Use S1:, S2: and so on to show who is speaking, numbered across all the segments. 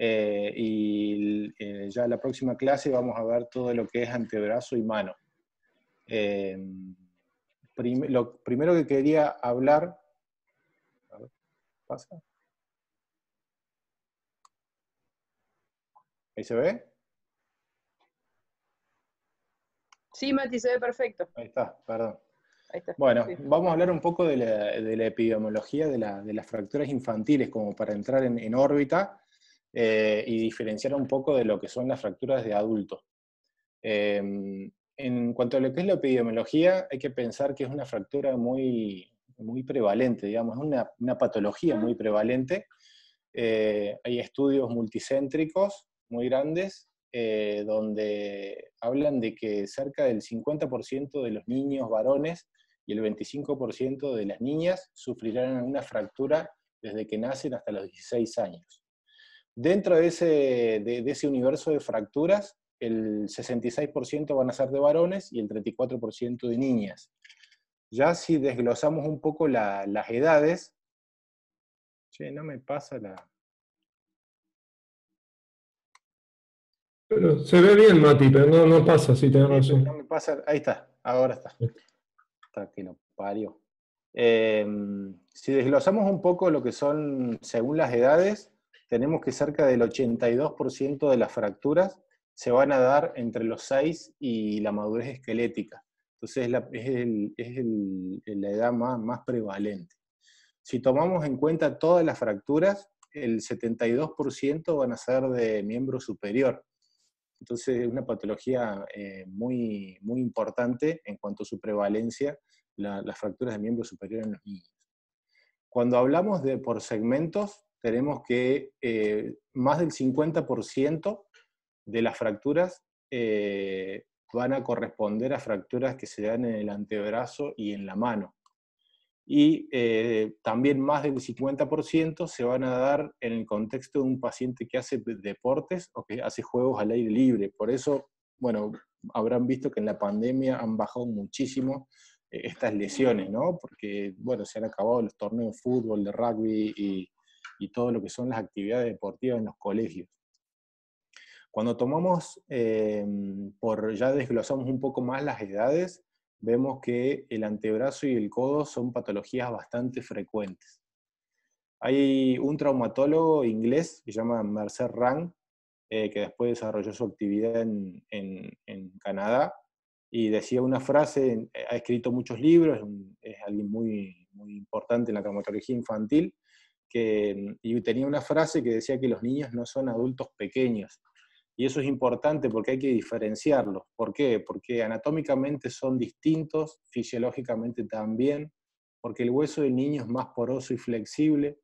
S1: Eh, y eh, ya la próxima clase vamos a ver todo lo que es antebrazo y mano. Eh, lo primero que quería hablar... A ver, ¿Pasa? ¿Ahí se ve? Sí, Mati, se ve perfecto. Ahí está, perdón. bueno, vamos a hablar un poco de la, epidemiología de, las fracturas infantiles, como para entrar en órbita eh, y diferenciar un poco de lo que son las fracturas de adultos. Em, en cuanto a lo que es la epidemiología, hay que pensar que es una fractura muy, muy prevalente, digamos, es una, patología muy prevalente. Eh, hay estudios multicéntricos muy grandes eh, donde hablan de que cerca del 50% de los niños varones y el 25% de las niñas sufrirán una fractura desde que nacen hasta los 16 años. Dentro de ese, universo de fracturas, el 66% van a ser de varones y el 34% de niñas. Ya si desglosamos un poco las edades, che, no me pasa la... Pero se ve bien, Mati, pero no, no pasa, si tenés razón. No me pasa, ahí está, ahora está. Está que no parió. Em, si desglosamos un poco lo que son, según las edades, tenemos que cerca del 82% de las fracturas se van a dar entre los 6 y la madurez esquelética. Entonces es la, es es la edad más, más prevalente. Si tomamos en cuenta todas las fracturas, el 72% van a ser de miembro superior. Entonces es una patología eh, muy, muy importante en cuanto a su prevalencia, las fracturas de miembro superior en los niños. Cuando hablamos de por segmentos, tenemos que eh, más del 50% de las fracturas eh, van a corresponder a fracturas que se dan en el antebrazo y en la mano. Y eh, también más del 50% se van a dar en el contexto de un paciente que hace deportes o que hace juegos al aire libre. Por eso, bueno, habrán visto que en la pandemia han bajado muchísimo estas lesiones, ¿no? Porque, bueno, se han acabado los torneos de fútbol, de rugby y, y todo lo que son las actividades deportivas en los colegios. Cuando tomamos, eh, por ya desglosamos un poco más las edades, vemos que el antebrazo y el codo son patologías bastante frecuentes. Hay un traumatólogo inglés que se llama Mercer Rang, eh, que después desarrolló su actividad en, en, en, Canadá, y decía una frase, ha escrito muchos libros, es alguien muy, muy importante en la traumatología infantil, y tenía una frase que decía que los niños no son adultos pequeños. Y eso es importante porque hay que diferenciarlos. ¿Por qué? Porque anatómicamente son distintos, fisiológicamente también, porque el hueso del niño es más poroso y flexible,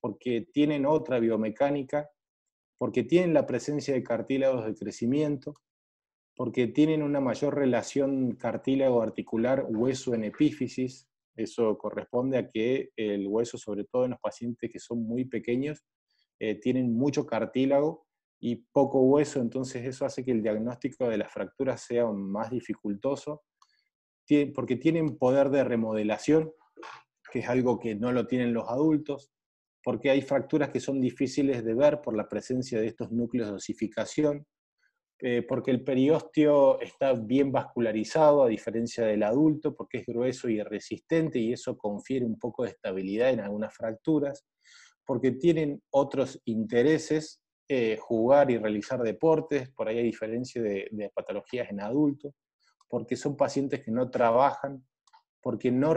S1: porque tienen otra biomecánica, porque tienen la presencia de cartílagos de crecimiento, porque tienen una mayor relación cartílago-articular hueso en epífisis, eso corresponde a que el hueso, sobre todo en los pacientes que son muy pequeños, eh, tienen mucho cartílago y poco hueso, entonces eso hace que el diagnóstico de las fracturas sea más dificultoso, porque tienen poder de remodelación, que es algo que no lo tienen los adultos, porque hay fracturas que son difíciles de ver por la presencia de estos núcleos de osificación, eh, porque el periósteo está bien vascularizado a diferencia del adulto, porque es grueso y resistente y eso confiere un poco de estabilidad en algunas fracturas, porque tienen otros intereses, eh, jugar y realizar deportes, por ahí a diferencia de, de patologías en adultos, porque son pacientes que no trabajan porque no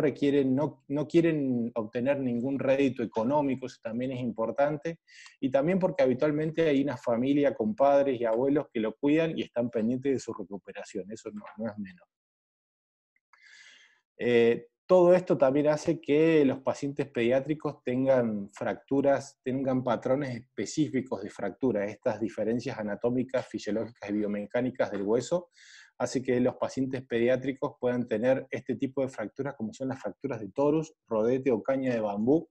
S1: no, quieren obtener ningún rédito económico, eso también es importante, y también porque habitualmente hay una familia con padres y abuelos que lo cuidan y están pendientes de su recuperación, eso no, es menor. Eh, todo esto también hace que los pacientes pediátricos tengan fracturas, tengan patrones específicos de fractura, estas diferencias anatómicas, fisiológicas y biomecánicas del hueso hace que los pacientes pediátricos puedan tener este tipo de fracturas, como son las fracturas de torus, rodete o caña de bambú,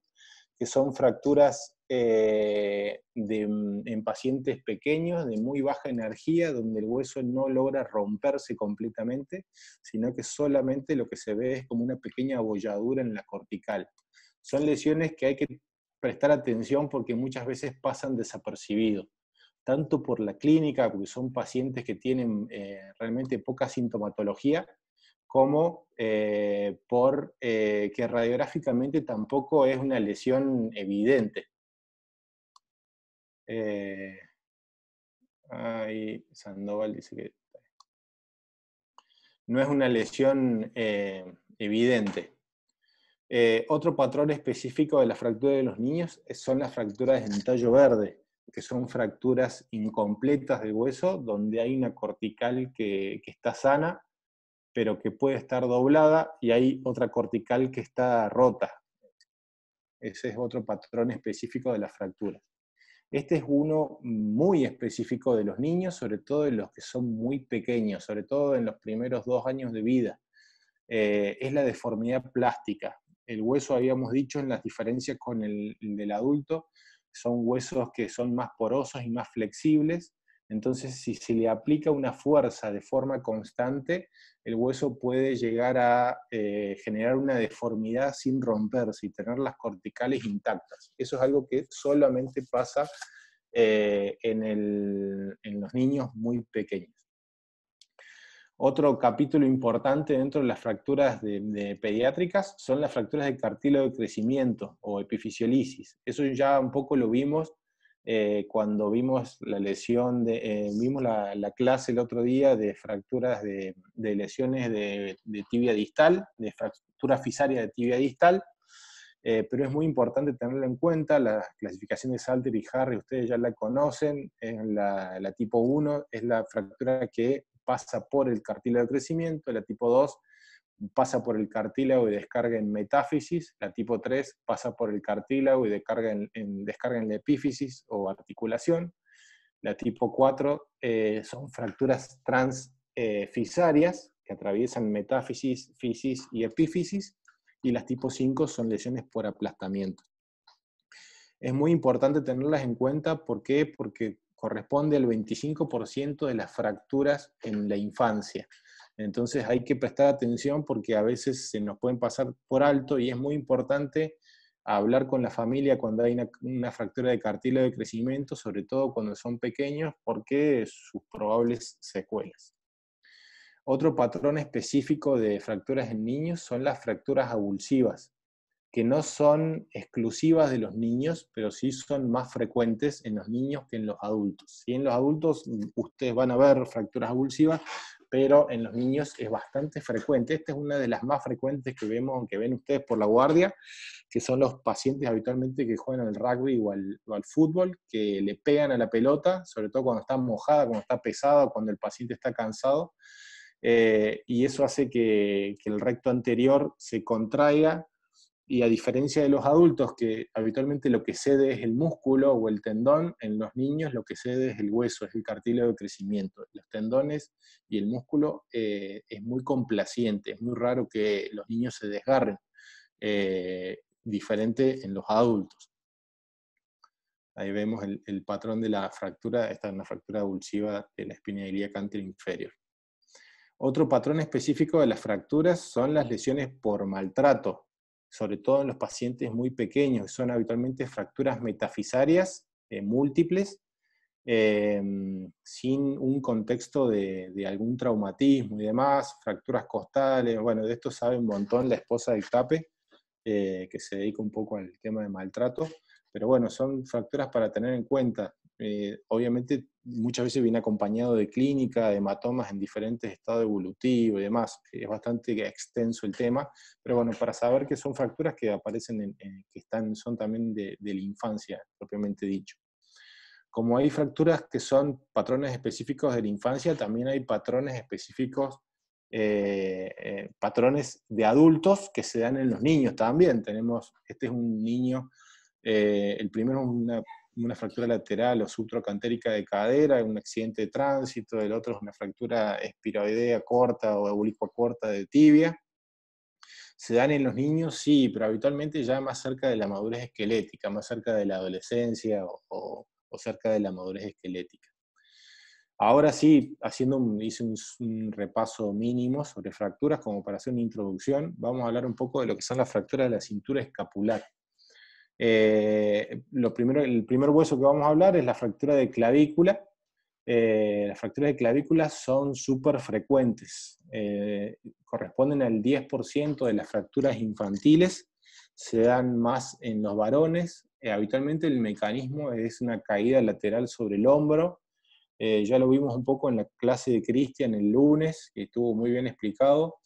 S1: que son fracturas eh, mm, en pacientes pequeños de muy baja energía, donde el hueso no logra romperse completamente, sino que solamente lo que se ve es como una pequeña abolladura en la cortical. Son lesiones que hay que prestar atención porque muchas veces pasan desapercibidos tanto por la clínica, porque son pacientes que tienen eh, realmente poca sintomatología, como eh, por eh, que radiográficamente tampoco es una lesión evidente. Sandoval dice que no es una lesión evidente. otro patrón específico de la fractura de los niños son las fracturas en tallo verde que son fracturas incompletas del hueso, donde hay una cortical que, está sana, pero que puede estar doblada, y hay otra cortical que está rota. Ese es otro patrón específico de las fracturas. Este es uno muy específico de los niños, sobre todo de los que son muy pequeños, sobre todo en los primeros dos años de vida. Eh, es la deformidad plástica. El hueso, habíamos dicho, en las diferencias con el del adulto, son huesos que son más porosos y más flexibles, entonces si se le aplica una fuerza de forma constante, el hueso puede llegar a eh, generar una deformidad sin romperse y tener las corticales intactas. Eso es algo que solamente pasa eh, en los niños muy pequeños. Otro capítulo importante dentro de las fracturas de, pediátricas son las fracturas de cartílago de crecimiento o epifisiolisis. Eso ya un poco lo vimos eh, cuando vimos la lesión, de, eh, vimos la, clase el otro día de fracturas de, lesiones de, tibia distal, de fractura fisaria de tibia distal, eh, pero es muy importante tenerlo en cuenta, la clasificación de Salter y Harry, ustedes ya la conocen, es la, la tipo 1 es la fractura que pasa por el cartílago de crecimiento, la tipo 2 pasa por el cartílago y descarga en metáfisis, la tipo 3 pasa por el cartílago y descarga en, la epífisis o articulación, la tipo 4 eh, son fracturas transfisarias eh, que atraviesan metáfisis, fisis y epífisis, y las tipo 5 son lesiones por aplastamiento. Es muy importante tenerlas en cuenta, ¿por qué? Porque corresponde al 25% de las fracturas en la infancia. Entonces hay que prestar atención porque a veces se nos pueden pasar por alto y es muy importante hablar con la familia cuando hay una, fractura de cartílago de crecimiento, sobre todo cuando son pequeños, porque sus probables secuelas. Otro patrón específico de fracturas en niños son las fracturas abulsivas que no son exclusivas de los niños, pero sí son más frecuentes en los niños que en los adultos. Y en los adultos mm, ustedes van a ver fracturas abulsivas, pero en los niños es bastante frecuente. Esta es una de las más frecuentes que vemos, aunque ven ustedes por la guardia, que son los pacientes habitualmente que juegan al rugby o al, fútbol, que le pegan a la pelota, sobre todo cuando está mojada, cuando está pesada, cuando el paciente está cansado. Eh, y eso hace que el recto anterior se contraiga y a diferencia de los adultos, que habitualmente lo que cede es el músculo o el tendón, en los niños lo que cede es el hueso, es el cartílago de crecimiento. Los tendones y el músculo eh, es muy complaciente, es muy raro que los niños se desgarren, eh, diferente en los adultos. Ahí vemos el, patrón de la fractura, esta es una fractura avulsiva de la espina ilíaca inferior. Otro patrón específico de las fracturas son las lesiones por maltrato, sobre todo en los pacientes muy pequeños, que son habitualmente fracturas metafisarias eh, múltiples, em, sin un contexto de, algún traumatismo y demás, fracturas costales, bueno, de esto sabe un montón la esposa del TAPE, eh, que se dedica un poco al tema de maltrato, pero bueno, son fracturas para tener en cuenta. Eh, obviamente muchas veces viene acompañado de clínica, de hematomas en diferentes estados evolutivos y demás. Es bastante extenso el tema, pero bueno, para saber que son fracturas que aparecen, eh, que están, son también de, la infancia, propiamente dicho. Como hay fracturas que son patrones específicos de la infancia, también hay patrones específicos eh, patrones de adultos que se dan en los niños también. Tenemos, este es un niño, el primero es una una fractura lateral o subtrocantérica de cadera, un accidente de tránsito, el otro es una fractura espiroidea corta o oblicua corta de tibia. ¿Se dan en los niños? Sí, pero habitualmente ya más cerca de la madurez esquelética, más cerca de la adolescencia o, cerca de la madurez esquelética. Ahora sí, haciendo hice un, repaso mínimo sobre fracturas como para hacer una introducción, vamos a hablar un poco de lo que son las fracturas de la cintura escapular. Eh, el primer hueso que vamos a hablar es la fractura de clavícula. Eh, las fracturas de clavícula son súper frecuentes, eh, corresponden al 10% de las fracturas infantiles, se dan más en los varones. habitualmente el mecanismo es una caída lateral sobre el hombro. ya lo vimos un poco en la clase de Cristian el lunes, que estuvo muy bien explicado.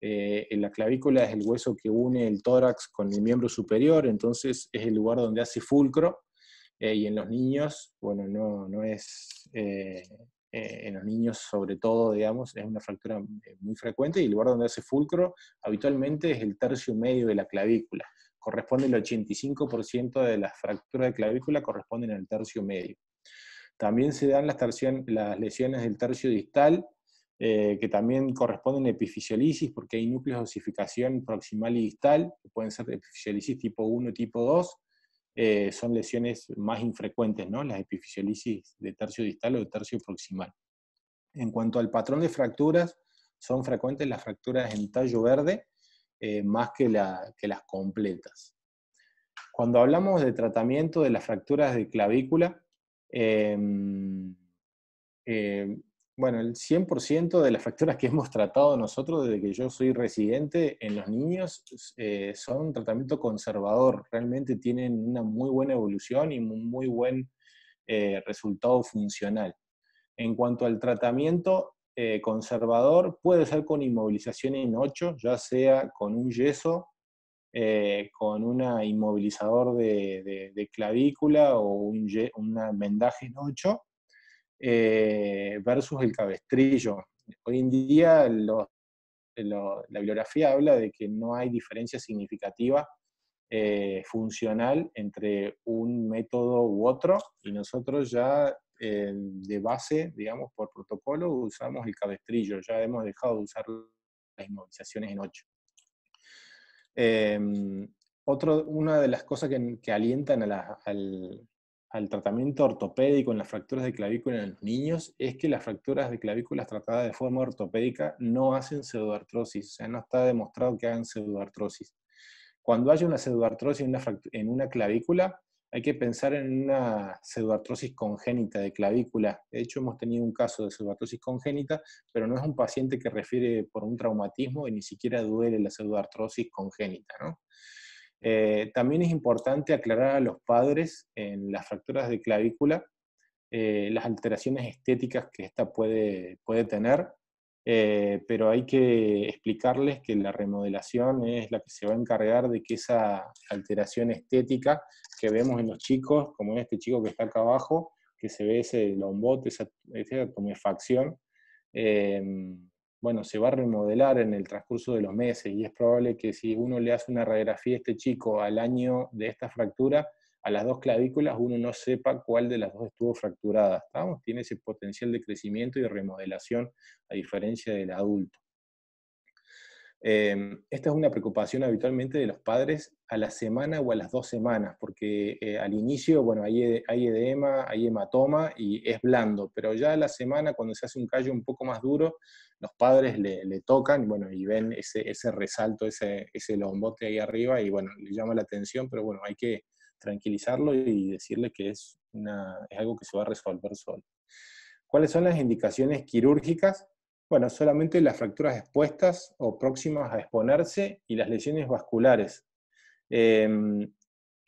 S1: Eh, la clavícula es el hueso que une el tórax con el miembro superior, entonces es el lugar donde hace fulcro. Eh, y en los niños, bueno, no, es, eh, en los niños sobre todo, digamos, es una fractura muy frecuente y el lugar donde hace fulcro habitualmente es el tercio medio de la clavícula. Corresponde el 85% de las fracturas de clavícula corresponden al tercio medio. También se dan las lesiones del tercio distal, eh, que también corresponden a epifisiolisis, porque hay núcleos de osificación proximal y distal, que pueden ser epifisiolisis tipo 1, tipo 2, eh, son lesiones más infrecuentes, ¿no? las epifisiolisis de tercio distal o de tercio proximal. En cuanto al patrón de fracturas, son frecuentes las fracturas en tallo verde, eh, más que, las completas. Cuando hablamos de tratamiento de las fracturas de clavícula, em, bueno, el 100% de las facturas que hemos tratado nosotros desde que yo soy residente en los niños eh, son tratamiento conservador. Realmente tienen una muy buena evolución y un muy buen eh, resultado funcional. En cuanto al tratamiento eh, conservador, puede ser con inmovilización en 8, ya sea con un yeso, con un inmovilizador de, clavícula o un, vendaje en 8 eh, versus el cabestrillo. Hoy en día la bibliografía habla de que no hay diferencia significativa eh, funcional entre un método u otro y nosotros ya eh, de base, digamos, por protocolo usamos el cabestrillo, ya hemos dejado de usar las inmovilizaciones en 8. Em, una de las cosas que, alientan al, al tratamiento ortopédico en las fracturas de clavícula en los niños es que las fracturas de clavículas tratadas de forma ortopédica no hacen pseudoartrosis, o sea, no está demostrado que hagan pseudoartrosis. Cuando hay una pseudoartrosis en una, clavícula, hay que pensar en una pseudoartrosis congénita de clavícula. De hecho, hemos tenido un caso de pseudoartrosis congénita, pero no es un paciente que refiere por un traumatismo y ni siquiera duele la pseudoartrosis congénita, ¿no? Eh, también es importante aclarar a los padres en las fracturas de clavícula eh, las alteraciones estéticas que esta puede, puede tener, eh, pero hay que explicarles que la remodelación es la que se va a encargar de que esa alteración estética que vemos en los chicos, como en este chico que está acá abajo, que se ve ese lombote, esa, esa tumefacción, bueno, se va a remodelar en el transcurso de los meses y es probable que si uno le hace una radiografía a este chico al año de esta fractura, a las dos clavículas uno no sepa cuál de las dos estuvo fracturada. ¿estamos? Tiene ese potencial de crecimiento y remodelación a diferencia del adulto. Em, esta es una preocupación habitualmente de los padres a la semana o a las dos semanas, porque eh, al inicio, bueno, hay, hay, edema, hay hematoma y es blando, pero ya a la semana, cuando se hace un callo un poco más duro, los padres le, tocan bueno, y ven ese, resalto, ese, lombote ahí arriba y bueno, le llama la atención, pero bueno, hay que tranquilizarlo y decirle que es algo que se va a resolver solo. ¿Cuáles son las indicaciones quirúrgicas? Bueno, solamente las fracturas expuestas o próximas a exponerse y las lesiones vasculares. Em,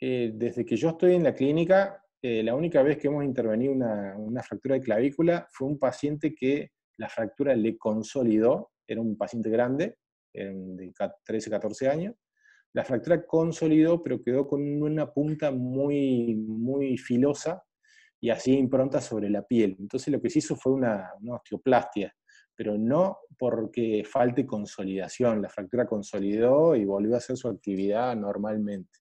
S1: eh, desde que yo estoy en la clínica, eh, la única vez que hemos intervenido una, fractura de clavícula fue un paciente que la fractura le consolidó, era un paciente grande, de 13, 14 años. La fractura consolidó, pero quedó con una punta muy, muy filosa y así impronta sobre la piel. Entonces lo que se hizo fue una osteoplastia pero no porque falte consolidación. La fractura consolidó y volvió a hacer su actividad normalmente.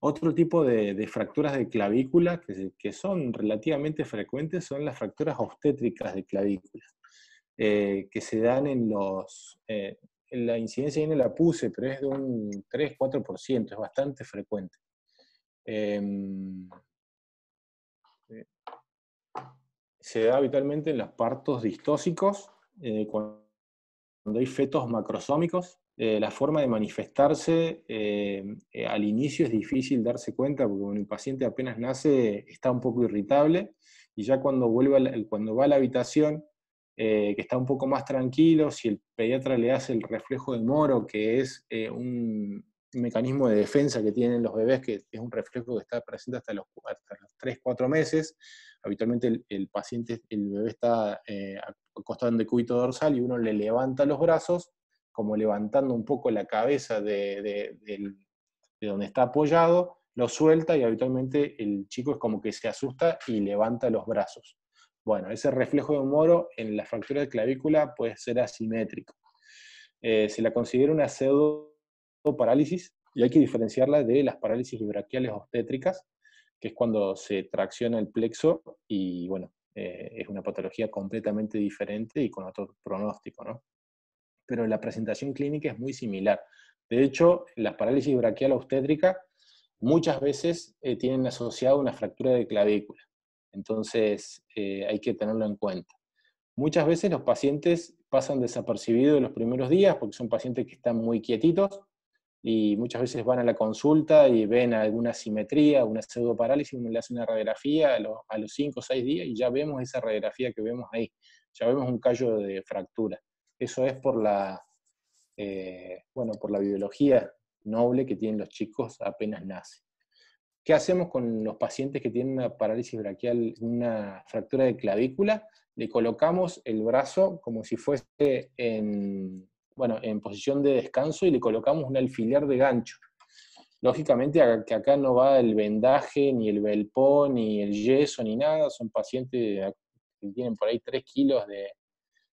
S1: Otro tipo de, fracturas de clavícula que, son relativamente frecuentes son las fracturas obstétricas de clavícula, eh, que se dan en los... Eh, la incidencia viene la puse, pero es de un 3-4%, es bastante frecuente. Em, eh, se da habitualmente en los partos distósicos, eh, cuando hay fetos macrosómicos. Eh, la forma de manifestarse eh, al inicio es difícil darse cuenta, porque cuando el paciente apenas nace está un poco irritable, y ya cuando, vuelve cuando va a la habitación, que está un poco más tranquilo, si el pediatra le hace el reflejo de moro, que es un, mecanismo de defensa que tienen los bebés, que es un reflejo que está presente hasta los, hasta los 3, 4 meses, habitualmente el, paciente, el bebé está eh, acostado en decúbito dorsal y uno le levanta los brazos, como levantando un poco la cabeza de, donde está apoyado, lo suelta y habitualmente el chico es como que se asusta y levanta los brazos. Bueno, ese reflejo de moro en la fractura de clavícula puede ser asimétrico. Eh, se la considera una pseudo parálisis y hay que diferenciarla de las parálisis braquiales obstétricas, que es cuando se tracciona el plexo y bueno, eh, es una patología completamente diferente y con otro pronóstico, ¿no? Pero la presentación clínica es muy similar. De hecho, las parálisis braquial obstétrica muchas veces eh, tienen asociado una fractura de clavícula. Entonces, eh, hay que tenerlo en cuenta. Muchas veces los pacientes pasan desapercibidos los primeros días porque son pacientes que están muy quietitos, y muchas veces van a la consulta y ven alguna simetría, una pseudoparálisis, uno le hace una radiografía a, los, 5 o 6 días y ya vemos esa radiografía que vemos ahí, ya vemos un callo de fractura. Eso es por la, eh, bueno, por la biología noble que tienen los chicos apenas nacen. ¿Qué hacemos con los pacientes que tienen una parálisis braquial, una fractura de clavícula? Le colocamos el brazo como si fuese en, bueno, en posición de descanso y le colocamos un alfiler de gancho. Lógicamente que acá no va el vendaje, ni el belpón, ni el yeso, ni nada, son pacientes que tienen por ahí 3 kilos de,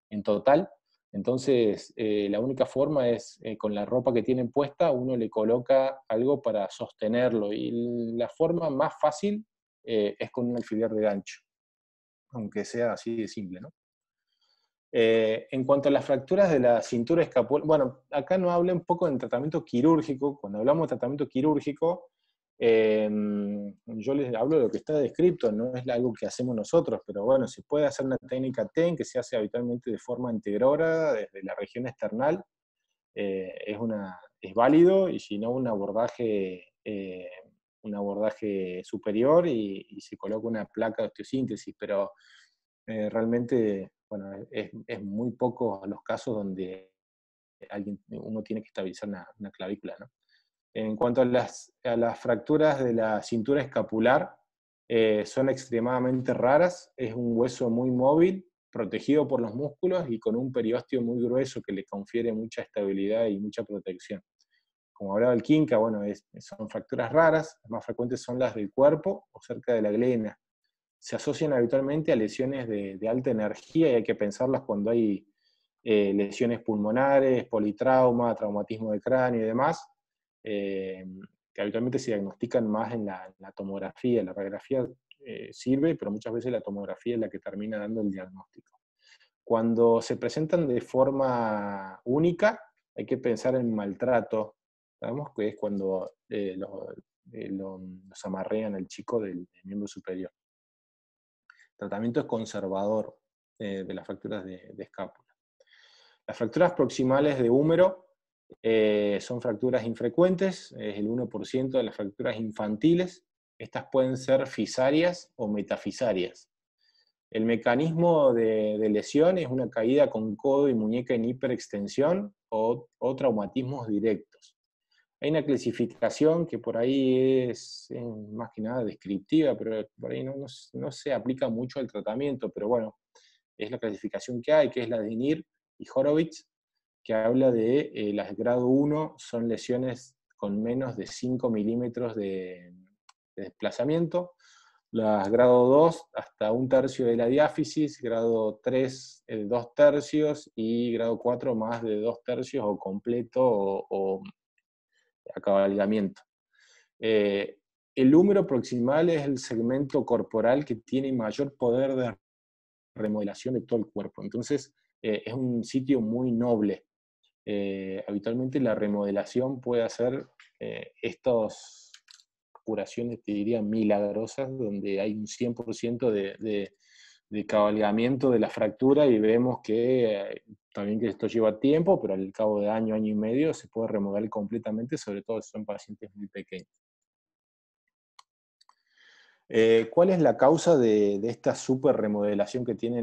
S1: en total. Entonces, eh, la única forma es eh, con la ropa que tienen puesta, uno le coloca algo para sostenerlo. Y la forma más fácil eh, es con un alfiler de gancho, aunque sea así de simple, ¿no? Eh, en cuanto a las fracturas de la cintura escapular, bueno, acá no habla un poco en tratamiento quirúrgico. Cuando hablamos de tratamiento quirúrgico, em, yo les hablo de lo que está descrito, no es algo que hacemos nosotros, pero bueno, se puede hacer una técnica TEN que se hace habitualmente de forma integrora desde la región external. Eh, es, una, es válido y si no, un abordaje, eh, un abordaje superior y, y, se coloca una placa de osteosíntesis, pero realmente bueno, es, muy poco los casos donde alguien, uno tiene que estabilizar una, clavícula. En cuanto a las, las, fracturas de la cintura escapular, eh, son extremadamente raras, es un hueso muy móvil, protegido por los músculos y con un periósteo muy grueso que le confiere mucha estabilidad y mucha protección. Como hablaba el quinca, bueno, es, son fracturas raras, las más frecuentes son las del cuerpo o cerca de la glena, se asocian habitualmente a lesiones de, alta energía y hay que pensarlas cuando hay eh, lesiones pulmonares, politrauma, traumatismo de cráneo y demás, eh, que habitualmente se diagnostican más en la, la tomografía. La radiografía eh, sirve, pero muchas veces la tomografía es la que termina dando el diagnóstico. Cuando se presentan de forma única, hay que pensar en maltrato, sabemos que es cuando los amarrean al chico del miembro superior tratamiento es conservador eh, de las fracturas de, escápula. Las fracturas proximales de húmero eh, son fracturas infrecuentes, es el 1% de las fracturas infantiles. Estas pueden ser fisarias o metafisarias. El mecanismo de, lesión es una caída con codo y muñeca en hiperextensión o traumatismos directos. Hay una clasificación que por ahí es, más que nada descriptiva, pero por ahí no, se aplica mucho al tratamiento, pero bueno, es la clasificación que hay, que es la de NIR y Horowitz, que habla de eh, las grado 1 son lesiones con menos de 5 milímetros de, desplazamiento, las grado 2 hasta un tercio de la diáfisis, grado 3 eh, dos tercios y grado 4 más de dos tercios o completo o, eh, el húmero proximal es el segmento corporal que tiene mayor poder de remodelación de todo el cuerpo. Entonces, eh, es un sitio muy noble. Eh, habitualmente la remodelación puede hacer estas curaciones, te diría, milagrosas, donde hay un 100% de, de de cabalgamiento de la fractura y vemos que eh, también que esto lleva tiempo, pero al cabo de año, año y medio se puede remodelar completamente, sobre todo si son pacientes muy pequeños. Eh, ¿Cuál es la causa de, esta super remodelación que tiene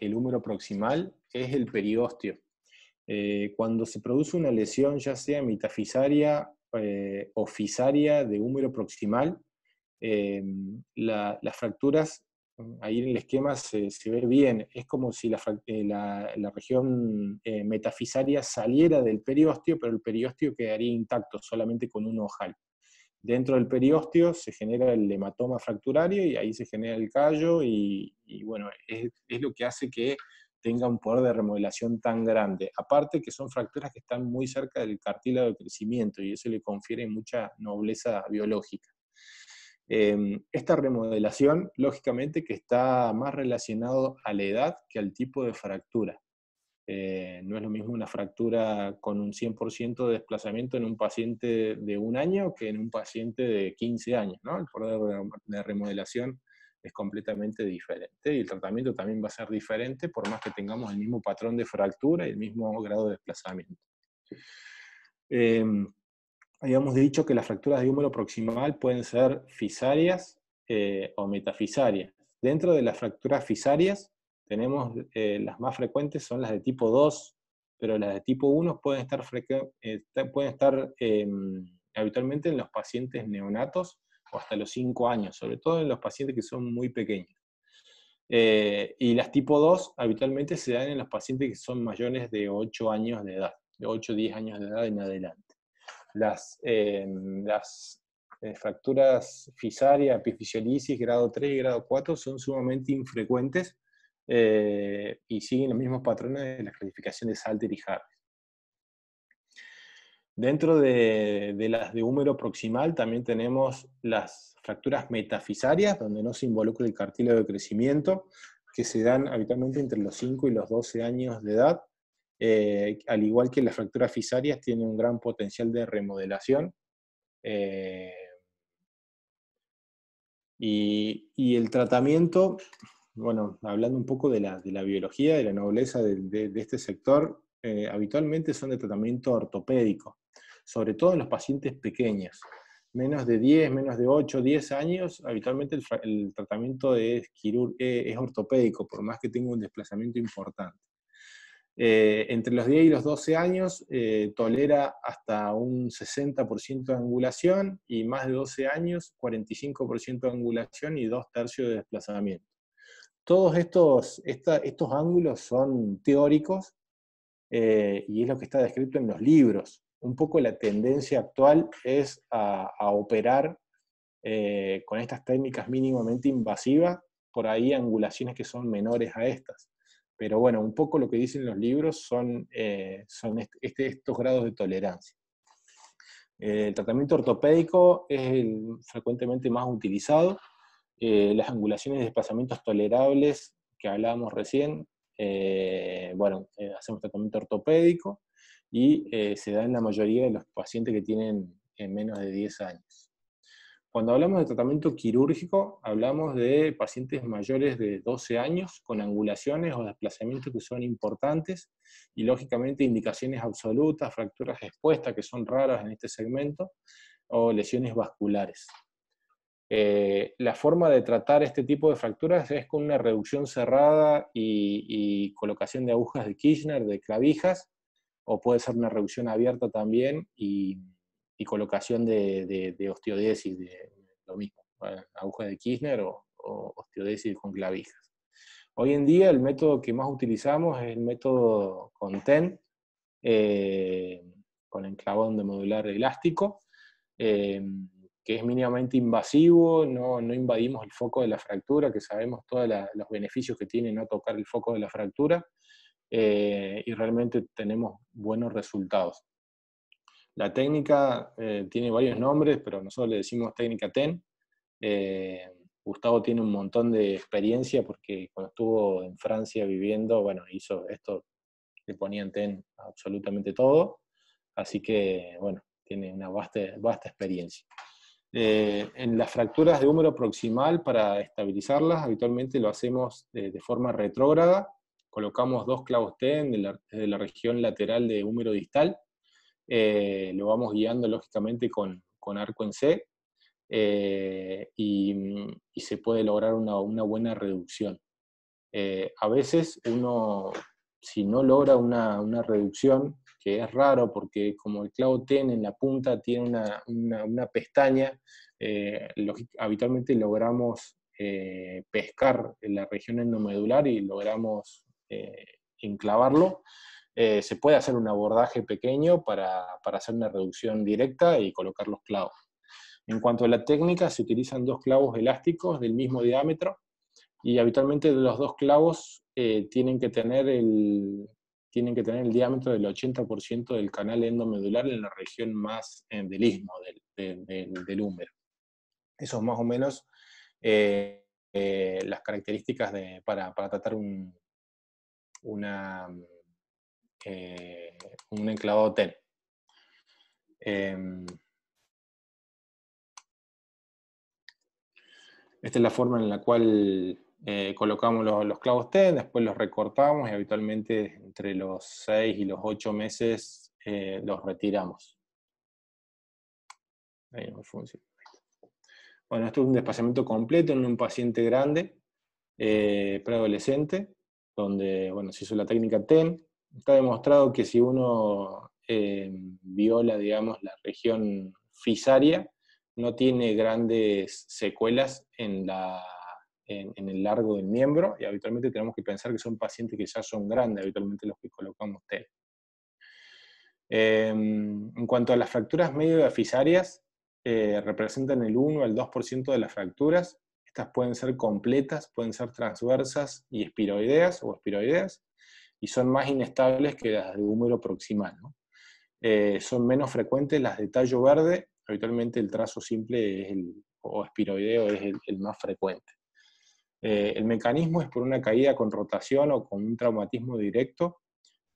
S1: el húmero proximal? Es el periósteo. Eh, cuando se produce una lesión, ya sea metafisaria o fisaria de húmero proximal, las fracturas Ahí en el esquema se, ve bien, es como si la, eh, región eh, metafisaria saliera del periósteo, pero el periósteo quedaría intacto, solamente con un ojal. Dentro del periósteo se genera el hematoma fracturario y ahí se genera el callo y, bueno, es, es lo que hace que tenga un poder de remodelación tan grande. Aparte que son fracturas que están muy cerca del cartílago de crecimiento y eso le confiere mucha nobleza biológica. Em, esta remodelación, lógicamente, que está más relacionado a la edad que al tipo de fractura. Eh, no es lo mismo una fractura con un 100% de desplazamiento en un paciente de un año que en un paciente de 15 años. El poder de remodelación es completamente diferente y el tratamiento también va a ser diferente por más que tengamos el mismo patrón de fractura y el mismo grado de desplazamiento. Em, habíamos dicho que las fracturas de húmero proximal pueden ser fisarias eh, o metafisarias. Dentro de las fracturas fisarias, tenemos eh, las más frecuentes son las de tipo 2, pero las de tipo 1 pueden estar, eh, pueden estar em, habitualmente en los pacientes neonatos o hasta los 5 años, sobre todo en los pacientes que son muy pequeños. y las tipo 2 habitualmente se dan en los pacientes que son mayores de 8 años de edad, de 8 o 10 años de edad en adelante las, eh, eh, fracturas fisaria, epifisiolisis, grado 3 y grado 4 son sumamente infrecuentes eh, y siguen los mismos patrones de la clasificación de Salter y Harris. Dentro de, de, las de húmero proximal también tenemos las fracturas metafisarias, donde no se involucra el cartílago de crecimiento, que se dan habitualmente entre los 5 y los 12 años de edad. Eh, al igual que las fracturas fisarias, tiene un gran potencial de remodelación. Eh, y, el tratamiento, bueno, hablando un poco de la, de la biología, de la nobleza de, este sector, eh, habitualmente son de tratamiento ortopédico, sobre todo en los pacientes pequeños. Menos de 10, menos de 8, 10 años, habitualmente el, tratamiento es ortopédico, por más que tenga un desplazamiento importante. Eh, entre los 10 y los 12 años eh, tolera hasta un 60% de angulación y más de 12 años 45% de angulación y 2 tercios de desplazamiento. Todos estos, ángulos son teóricos eh, y es lo que está descrito en los libros. Un poco la tendencia actual es a operar con estas técnicas mínimamente invasivas, por ahí angulaciones que son menores a estas. Pero bueno, un poco lo que dicen los libros son, eh, son este, estos grados de tolerancia. Eh, el tratamiento ortopédico es el frecuentemente más utilizado. Eh, las angulaciones y desplazamientos tolerables que hablábamos recién, bueno, hacemos tratamiento ortopédico y se da en la mayoría de los pacientes que tienen menos de 10 años. Cuando hablamos de tratamiento quirúrgico, hablamos de pacientes mayores de 12 años con angulaciones o desplazamientos que son importantes y lógicamente indicaciones absolutas, fracturas expuestas que son raras en este segmento o lesiones vasculares. Eh, la forma de tratar este tipo de fracturas es con una reducción cerrada y, colocación de agujas de Kirchner, de clavijas, o puede ser una reducción abierta también y y colocación de, de, de osteodesis, de, lo mismo, aguja de Kirchner o, o osteodesis con clavijas. Hoy en día el método que más utilizamos es el método con TEN, eh, con enclavón de modular elástico, eh, que es mínimamente invasivo, no, no, invadimos el foco de la fractura, que sabemos todos los beneficios que tiene no tocar el foco de la fractura, eh, y realmente tenemos buenos resultados. La técnica eh, tiene varios nombres, pero nosotros le decimos técnica TEN. Eh, Gustavo tiene un montón de experiencia porque cuando estuvo en Francia viviendo, bueno, hizo esto, le ponían TEN absolutamente todo. Así que, bueno, tiene una vasta, vasta experiencia. Eh, en las fracturas de húmero proximal, para estabilizarlas, habitualmente lo hacemos de, forma retrógrada. Colocamos dos clavos TEN de de la región lateral de húmero distal eh, lo vamos guiando lógicamente con, con arco en C eh, mm, y, se puede lograr una, buena reducción. Eh, a veces uno, si no logra una, una, reducción, que es raro porque como el clavo ten en la punta tiene una, una pestaña, habitualmente logramos pescar en la región endomedular y logramos enclavarlo, eh, se puede hacer un abordaje pequeño para, hacer una reducción directa y colocar los clavos. En cuanto a la técnica, se utilizan dos clavos elásticos del mismo diámetro y habitualmente los dos clavos eh, tienen, que tener el, tienen que tener el diámetro del 80% del canal endomedular en la región más eh, del istmo, del, del, húmero. Eso es más o menos las características para, para, tratar un, una, eh, un enclavado TEN. Em, esta es la forma en la cual eh, colocamos los, clavos TEN, después los recortamos y habitualmente entre los 6 y los 8 meses eh, los retiramos. Bueno, esto es un desplazamiento completo en un paciente grande, preadolescente, donde bueno, se hizo la técnica TEN, está demostrado que si uno eh, viola, digamos, la región fisaria, no tiene grandes secuelas en, el largo del miembro y habitualmente tenemos que pensar que son pacientes que ya son grandes, habitualmente los que colocamos TEL. Em, en cuanto a las fracturas medio fisarias, eh, representan el 1 al 2% de las fracturas. Estas pueden ser completas, pueden ser transversas y espiroideas o espiroideas y son más inestables que las de húmero proximal. Eh, son menos frecuentes las de tallo verde, habitualmente el trazo simple o espiroideo es el, más frecuente. Eh, el mecanismo es por una caída con rotación o con un traumatismo directo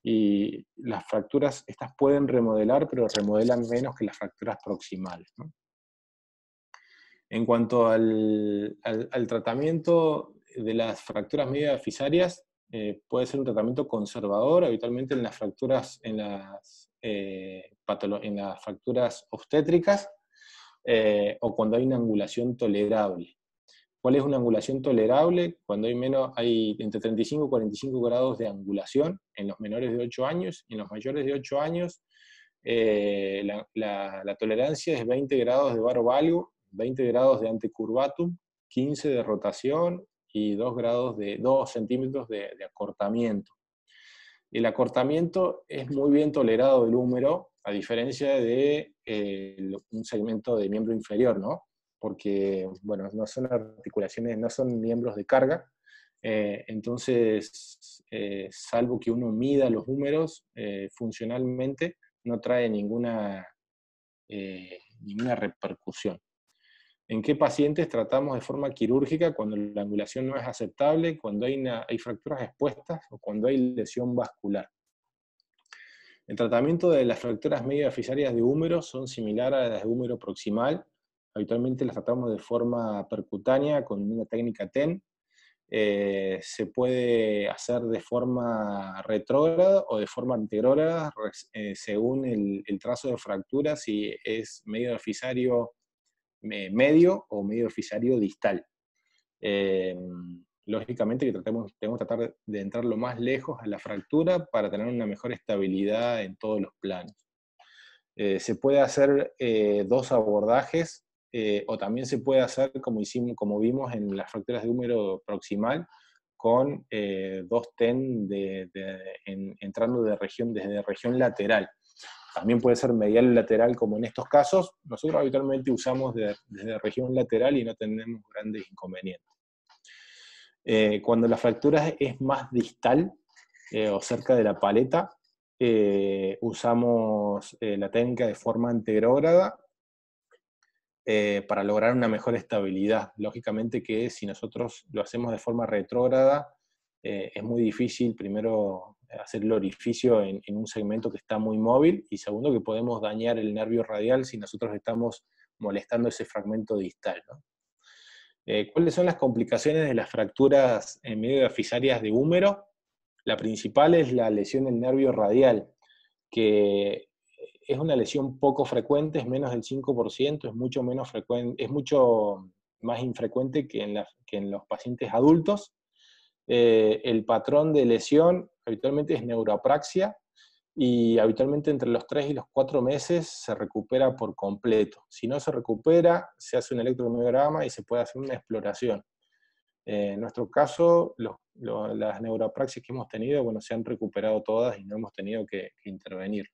S1: y las fracturas, estas pueden remodelar, pero remodelan menos que las fracturas proximales. En cuanto al, al, tratamiento de las fracturas medias fisarias, eh, puede ser un tratamiento conservador, habitualmente en las fracturas, en eh, en las fracturas obstétricas eh, o cuando hay una angulación tolerable. ¿Cuál es una angulación tolerable? Cuando hay menos, hay entre 35 y 45 grados de angulación en los menores de 8 años, en los mayores de 8 años la, la, tolerancia es 20 grados de varo valgo, 20 grados de anticurvatum, 15 de rotación y 2 grados de 2 centímetros de, acortamiento. El acortamiento es muy bien tolerado del húmero, a diferencia de eh, un segmento de miembro inferior, ¿no? Porque, bueno, no son articulaciones, no son miembros de carga, eh, entonces, eh, salvo que uno mida los húmeros funcionalmente, no trae ninguna, ninguna repercusión en qué pacientes tratamos de forma quirúrgica cuando la angulación no es aceptable, cuando hay, fracturas expuestas o cuando hay lesión vascular. El tratamiento de las fracturas afisarias de húmero son similares a las de húmero proximal. Habitualmente las tratamos de forma percutánea con una técnica TEN. Eh, se puede hacer de forma retrógrada o de forma anterógrada eh, según el, trazo de fractura, si es medio afisario medio o medio oficiario distal. Eh, lógicamente que tratemos, tenemos que tratar de entrar lo más lejos a la fractura para tener una mejor estabilidad en todos los planos. Eh, se puede hacer eh, dos abordajes o también se puede hacer como, hicimos, como vimos en las fracturas de húmero proximal con dos TEN de, entrando de región, desde región lateral. También puede ser medial o lateral, como en estos casos. Nosotros habitualmente usamos desde la región lateral y no tenemos grandes inconvenientes. Eh, cuando la fractura es más distal eh, o cerca de la paleta, eh, usamos la técnica de forma anterógrada para lograr una mejor estabilidad. Lógicamente que si nosotros lo hacemos de forma retrógrada, es muy difícil primero hacer el orificio en, un segmento que está muy móvil y segundo que podemos dañar el nervio radial si nosotros estamos molestando ese fragmento distal. Eh, ¿Cuáles son las complicaciones de las fracturas en medio de fisarias de húmero? La principal es la lesión del nervio radial, que es una lesión poco frecuente, es menos del 5%, es mucho, menos frecuente, es mucho más infrecuente que en, los pacientes adultos. Eh, el patrón de lesión habitualmente es neuropraxia y habitualmente entre los 3 y los 4 meses se recupera por completo. Si no se recupera, se hace un electromiograma y se puede hacer una exploración. Eh, en nuestro caso, las neuropraxias que hemos tenido, bueno, se han recuperado todas y no hemos tenido que, intervenir.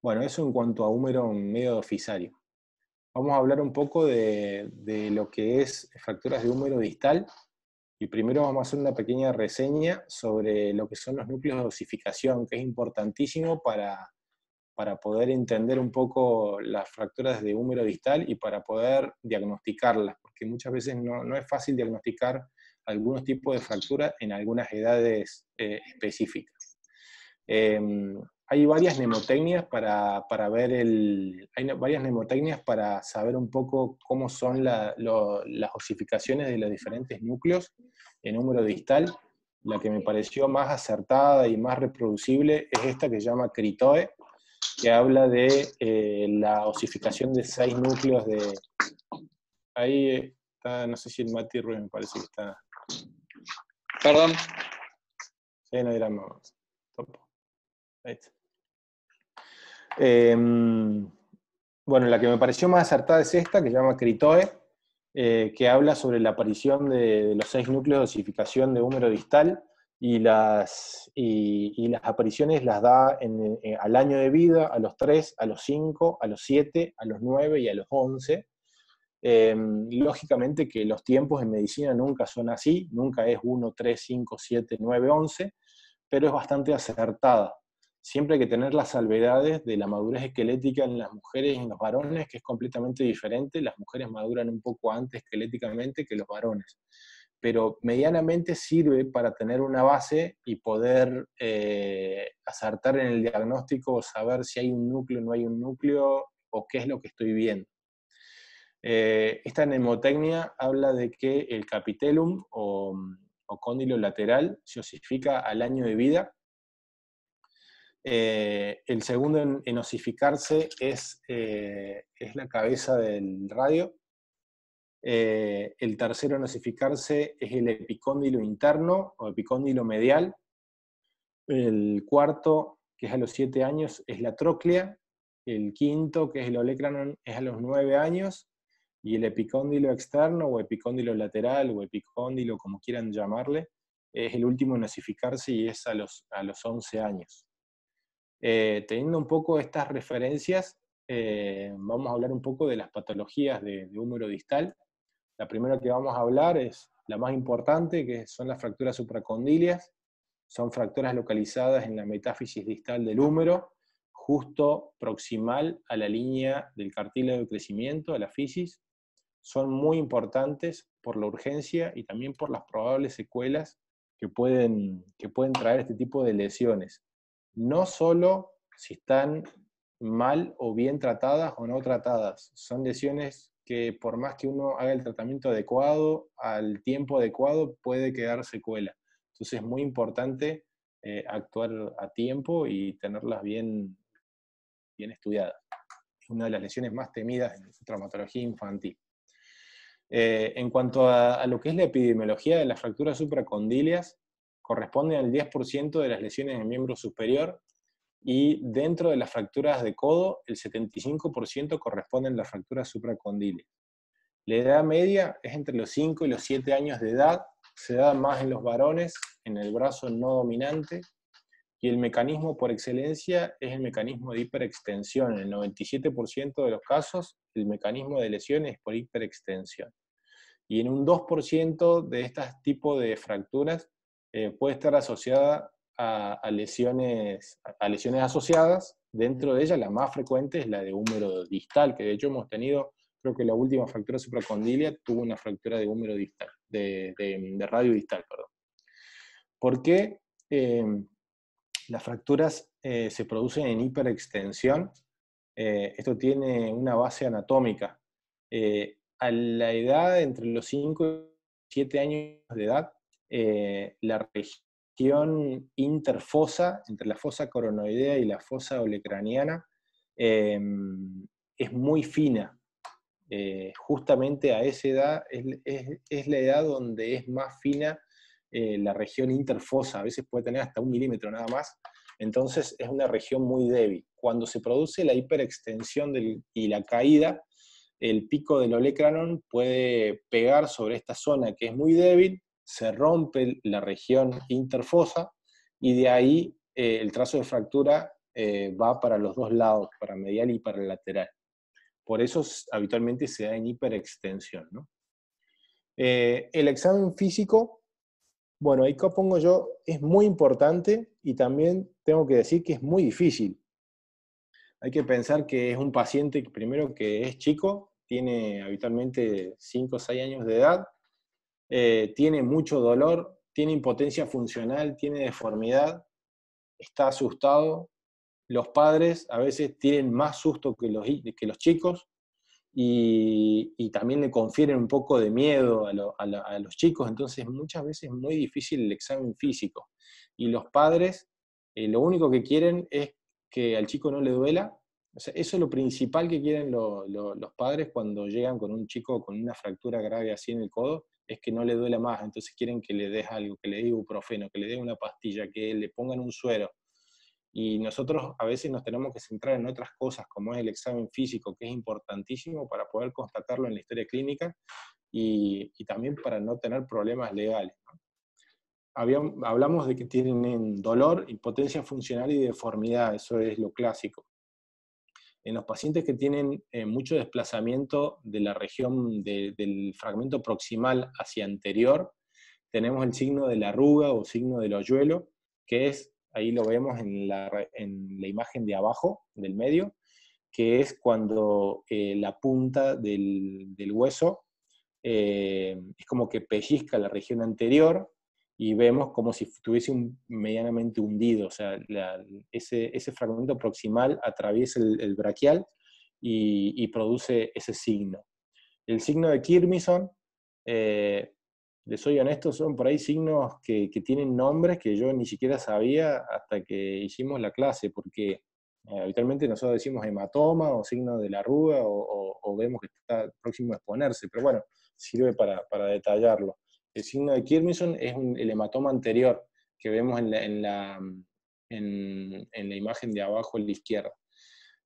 S1: Bueno, eso en cuanto a húmero medio fisario. Vamos a hablar un poco de, de lo que es fracturas de húmero distal y primero vamos a hacer una pequeña reseña sobre lo que son los núcleos de dosificación, que es importantísimo para, poder entender un poco las fracturas de húmero distal y para poder diagnosticarlas, porque muchas veces no, es fácil diagnosticar algunos tipos de fracturas en algunas edades eh, específicas. Em, hay varias mnemotecnias para, ver el. varias para saber un poco cómo son las osificaciones de los diferentes núcleos en número distal. La que me pareció más acertada y más reproducible es esta que se llama Critoe, que habla de eh, la osificación de seis núcleos de. Ahí está, no sé si el Mati Ruiz me parece que está. Perdón. Sí, no dirán más. Em, bueno, la que me pareció más acertada es esta, que se llama Critoe, eh, que habla sobre la aparición de, los seis núcleos de osificación de húmero distal y las, y, las apariciones las da eh, al año de vida, a los 3, a los 5, a los 7, a los 9 y a los 11. Em, lógicamente que los tiempos en medicina nunca son así, nunca es 1, 3, 5, 7, 9, 11, pero es bastante acertada siempre hay que tener las salvedades de la madurez esquelética en las mujeres y en los varones, que es completamente diferente. Las mujeres maduran un poco antes esqueléticamente que los varones, pero medianamente sirve para tener una base y poder eh, acertar en el diagnóstico, saber si hay un núcleo, o no hay un núcleo o qué es lo que estoy viendo. Eh, esta mnemotecnia habla de que el capitelum o, o cóndilo lateral se osifica al año de vida eh, el segundo en, osificarse eh, es, la cabeza del radio. Eh, el tercero en osificarse es el epicóndilo interno o epicóndilo medial. El cuarto, que es a los siete años, es la tróclea. El quinto, que es el olecranon, es a los nueve años. Y el epicóndilo externo o epicóndilo lateral o epicóndilo, como quieran llamarle, es el último en osificarse y es a los, a los 11 años. Eh, teniendo un poco estas referencias, eh, vamos a hablar un poco de las patologías de, húmero distal. La primera que vamos a hablar es la más importante, que son las fracturas supracondilias. Son fracturas localizadas en la metáfisis distal del húmero, justo proximal a la línea del cartílago de crecimiento, a la fisis. Son muy importantes por la urgencia y también por las probables secuelas que pueden traer este tipo de lesiones no solo si están mal o bien tratadas o no tratadas. Son lesiones que por más que uno haga el tratamiento adecuado, al tiempo adecuado, puede quedar secuela. Entonces es muy importante eh, actuar a tiempo y tenerlas bien, estudiadas. una de las lesiones más temidas en traumatología infantil. Eh, en cuanto a, a, lo que es la epidemiología de las fracturas supracondilias, corresponden al 10% de las lesiones de miembro superior y dentro de las fracturas de codo, el 75% corresponden a las fracturas supracondiles. La edad media es entre los 5 y los 7 años de edad, se da más en los varones, en el brazo no dominante, y el mecanismo por excelencia es el mecanismo de hiperextensión. En el 97% de los casos, el mecanismo de lesiones es por hiperextensión. Y en un 2% de este tipo de fracturas eh, puede estar asociada a, lesiones, a lesiones asociadas. Dentro de ella, la más frecuente es la de húmero distal, que de hecho hemos tenido, creo que la última fractura supracondilia tuvo una fractura de húmero distal, de, radio distal, perdón. ¿Por qué eh, las fracturas eh, se producen en hiperextensión? esto tiene una base anatómica. a la edad entre los 5 y 7 años de edad, eh, la región interfosa, entre la fosa coronoidea y la fosa olecraniana, em, es muy fina. Eh, justamente a esa edad es, la edad donde es más fina eh, la región interfosa, a veces puede tener hasta un milímetro nada más, entonces es una región muy débil. Cuando se produce la hiperextensión y la caída, el pico del olecranon puede pegar sobre esta zona que es muy débil se rompe la región interfosa y de ahí eh, el trazo de fractura eh, va para los dos lados, para medial y para lateral. Por eso habitualmente se da en hiperextensión. Eh, el examen físico, bueno, ahí que pongo yo, es muy importante y también tengo que decir que es muy difícil. Hay que pensar que es un paciente primero que es chico, tiene habitualmente 5 o 6 años de edad, eh, tiene mucho dolor, tiene impotencia funcional, tiene deformidad, está asustado. Los padres a veces tienen más susto que los, que los chicos y, también le confieren un poco de miedo a, los chicos, entonces muchas veces es muy difícil el examen físico. Y los padres eh, lo único que quieren es que al chico no le duela. eso es lo principal que quieren los padres cuando llegan con un chico con una fractura grave así en el codo, es que no le duele más, entonces quieren que le des algo, que le un profeno que le dé una pastilla, que le pongan un suero. Y nosotros a veces nos tenemos que centrar en otras cosas, como es el examen físico, que es importantísimo para poder constatarlo en la historia clínica y, también para no tener problemas legales. hablamos de que tienen dolor, impotencia funcional y deformidad, eso es lo clásico en los pacientes que tienen eh, mucho desplazamiento de la región del fragmento proximal hacia anterior, tenemos el signo de la arruga o signo del hoyuelo, que es, ahí lo vemos en la, imagen de abajo, del medio, que es cuando eh, la punta del, hueso eh, es como que pellizca la región anterior y vemos como si estuviese medianamente hundido, o sea, ese, ese, fragmento proximal atraviesa el, el braquial y, produce ese signo. El signo de Kirmison, eh, les soy honesto, son por ahí signos que, que, tienen nombres que yo ni siquiera sabía hasta que hicimos la clase, porque eh, habitualmente nosotros decimos hematoma o signo de la arruga o, o, vemos que está próximo a exponerse, pero bueno, sirve para, para detallarlo el signo de Kirmison es un, el hematoma anterior que vemos en la, imagen de abajo a la izquierda.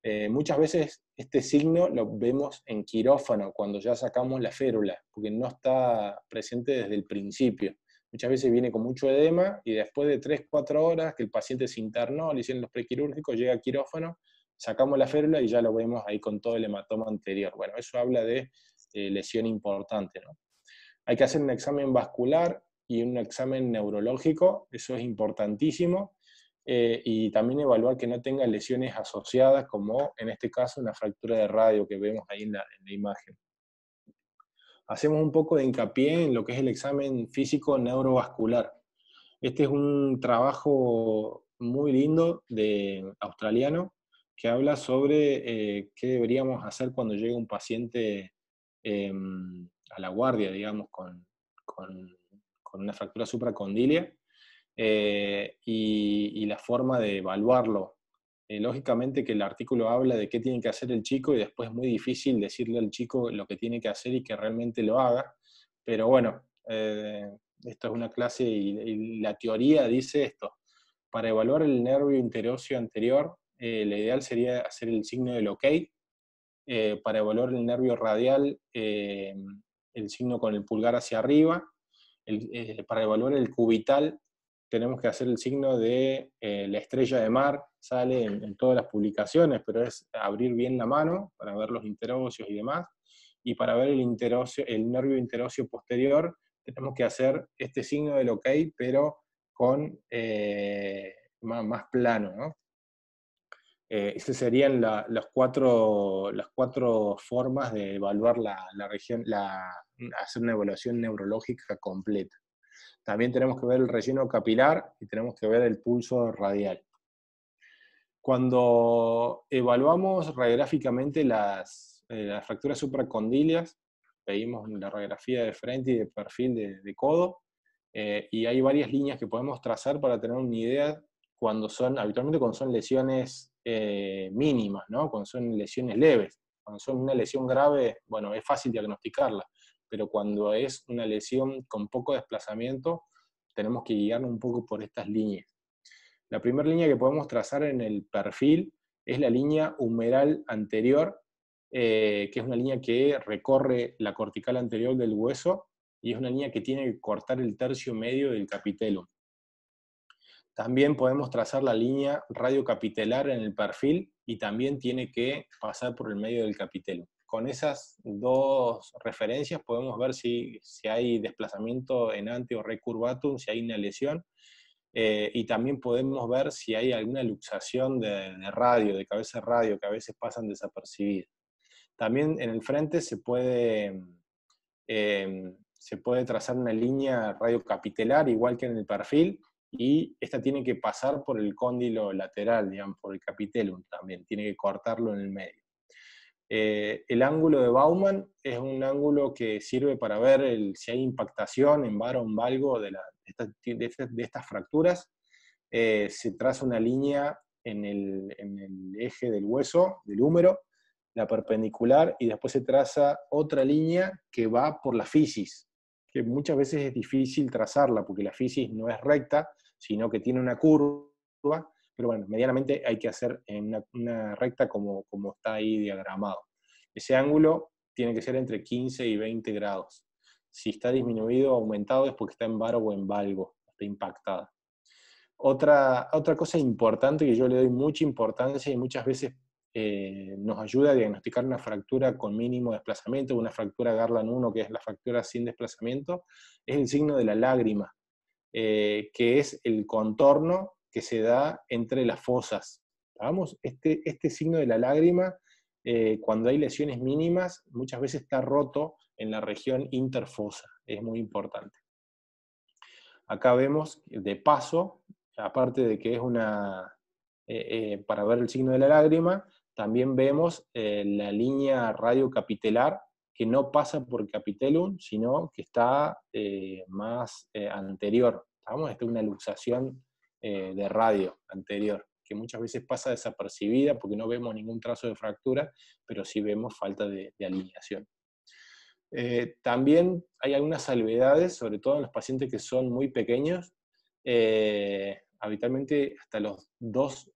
S1: Eh, muchas veces este signo lo vemos en quirófano, cuando ya sacamos la férula, porque no está presente desde el principio. Muchas veces viene con mucho edema y después de 3-4 horas que el paciente se internó, le hicieron los prequirúrgicos, llega a quirófano, sacamos la férula y ya lo vemos ahí con todo el hematoma anterior. Bueno, eso habla de eh, lesión importante. ¿no? Hay que hacer un examen vascular y un examen neurológico, eso es importantísimo, eh, y también evaluar que no tenga lesiones asociadas, como en este caso una fractura de radio que vemos ahí en la, imagen. Hacemos un poco de hincapié en lo que es el examen físico neurovascular. Este es un trabajo muy lindo de australiano que habla sobre eh, qué deberíamos hacer cuando llega un paciente em, a la guardia, digamos, con, una fractura supracondilia. Eh, y, la forma de evaluarlo. Eh, lógicamente que el artículo habla de qué tiene que hacer el chico y después es muy difícil decirle al chico lo que tiene que hacer y que realmente lo haga. Pero bueno, eh, esto es una clase y, la teoría dice esto. Para evaluar el nervio interóseo anterior, lo ideal sería hacer el signo del OK. para evaluar el nervio radial, el signo con el pulgar hacia arriba. Eh, para evaluar el cubital tenemos que hacer el signo de eh, la estrella de mar, sale en, todas las publicaciones, pero es abrir bien la mano para ver los interocios y demás. Y para ver el, interocio el nervio interocio posterior tenemos que hacer este signo del OK, pero con eh, más, más, plano, ¿no? Eh, serían las, cuatro, las cuatro formas de evaluar la, región, mm. hacer una evaluación neurológica completa. También tenemos que ver el relleno capilar y tenemos que ver el pulso radial. Cuando evaluamos radiográficamente las, eh, fracturas supracondilias, pedimos la radiografía de frente y de perfil de, codo, eh, y hay varias líneas que podemos trazar para tener una idea cuando son, habitualmente cuando son lesiones eh, mínimas, cuando son lesiones leves. Cuando son una lesión grave, bueno, es fácil diagnosticarla, pero cuando es una lesión con poco desplazamiento, tenemos que guiarnos un poco por estas líneas. La primera línea que podemos trazar en el perfil es la línea humeral anterior, eh, que es una línea que recorre la cortical anterior del hueso y es una línea que tiene que cortar el tercio medio del capitelum. También podemos trazar la línea radiocapitelar en el perfil y también tiene que pasar por el medio del capitelo. Con esas dos referencias podemos ver si, si hay desplazamiento en ante o recurvatum, si hay una lesión, eh, y también podemos ver si hay alguna luxación de, radio, de cabeza radio, que a veces pasan desapercibidas. También en el frente se puede, eh, se puede trazar una línea radiocapitelar, igual que en el perfil, y esta tiene que pasar por el cóndilo lateral, digamos, por el capitelum también, tiene que cortarlo en el medio. Eh, el ángulo de Bauman es un ángulo que sirve para ver si hay impactación en varo o en valgo de, la, de, estas fracturas. Eh, se traza una línea en el, en el eje del hueso, del húmero, la perpendicular, y después se traza otra línea que va por la fisis, que muchas veces es difícil trazarla porque la fisis no es recta, sino que tiene una curva, pero bueno, medianamente hay que hacer en una, recta como, está ahí diagramado. Ese ángulo tiene que ser entre 15 y 20 grados. Si está disminuido o aumentado es porque está en varo o en valgo, está impactada. Otra, otra cosa importante que yo le doy mucha importancia y muchas veces eh, nos ayuda a diagnosticar una fractura con mínimo desplazamiento, una fractura Garland 1, que es la fractura sin desplazamiento, es el signo de la lágrima. Eh, que es el contorno que se da entre las fosas. Este, este, signo de la lágrima, eh, cuando hay lesiones mínimas, muchas veces está roto en la región interfosa, es muy importante. Acá vemos de paso, aparte de que es una, eh, para ver el signo de la lágrima, también vemos la línea radiocapitelar que no pasa por capitelum, sino que está eh, más eh, anterior. ¿Estamos? Esta es una luxación eh, de radio anterior, que muchas veces pasa desapercibida porque no vemos ningún trazo de fractura, pero sí vemos falta de, alineación. también hay algunas salvedades, sobre todo en los pacientes que son muy pequeños, habitualmente hasta los 2,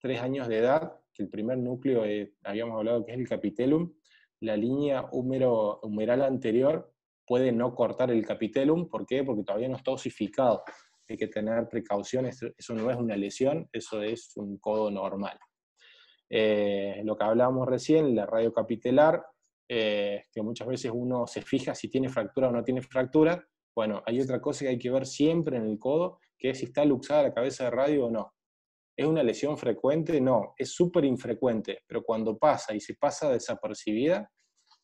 S1: 3 años de edad, que el primer núcleo, habíamos hablado que es el capitelum, la línea humeral anterior puede no cortar el capitelum. ¿Por qué? Porque todavía no está osificado. Hay que tener precauciones. Eso no es una lesión, eso es un codo normal. Eh, lo que hablábamos recién, la radio capitelar, eh, que muchas veces uno se fija si tiene fractura o no tiene fractura. Bueno, hay otra cosa que hay que ver siempre en el codo, que es si está luxada la cabeza de radio o no. ¿Es una lesión frecuente? No, es súper infrecuente, pero cuando pasa y se pasa desapercibida,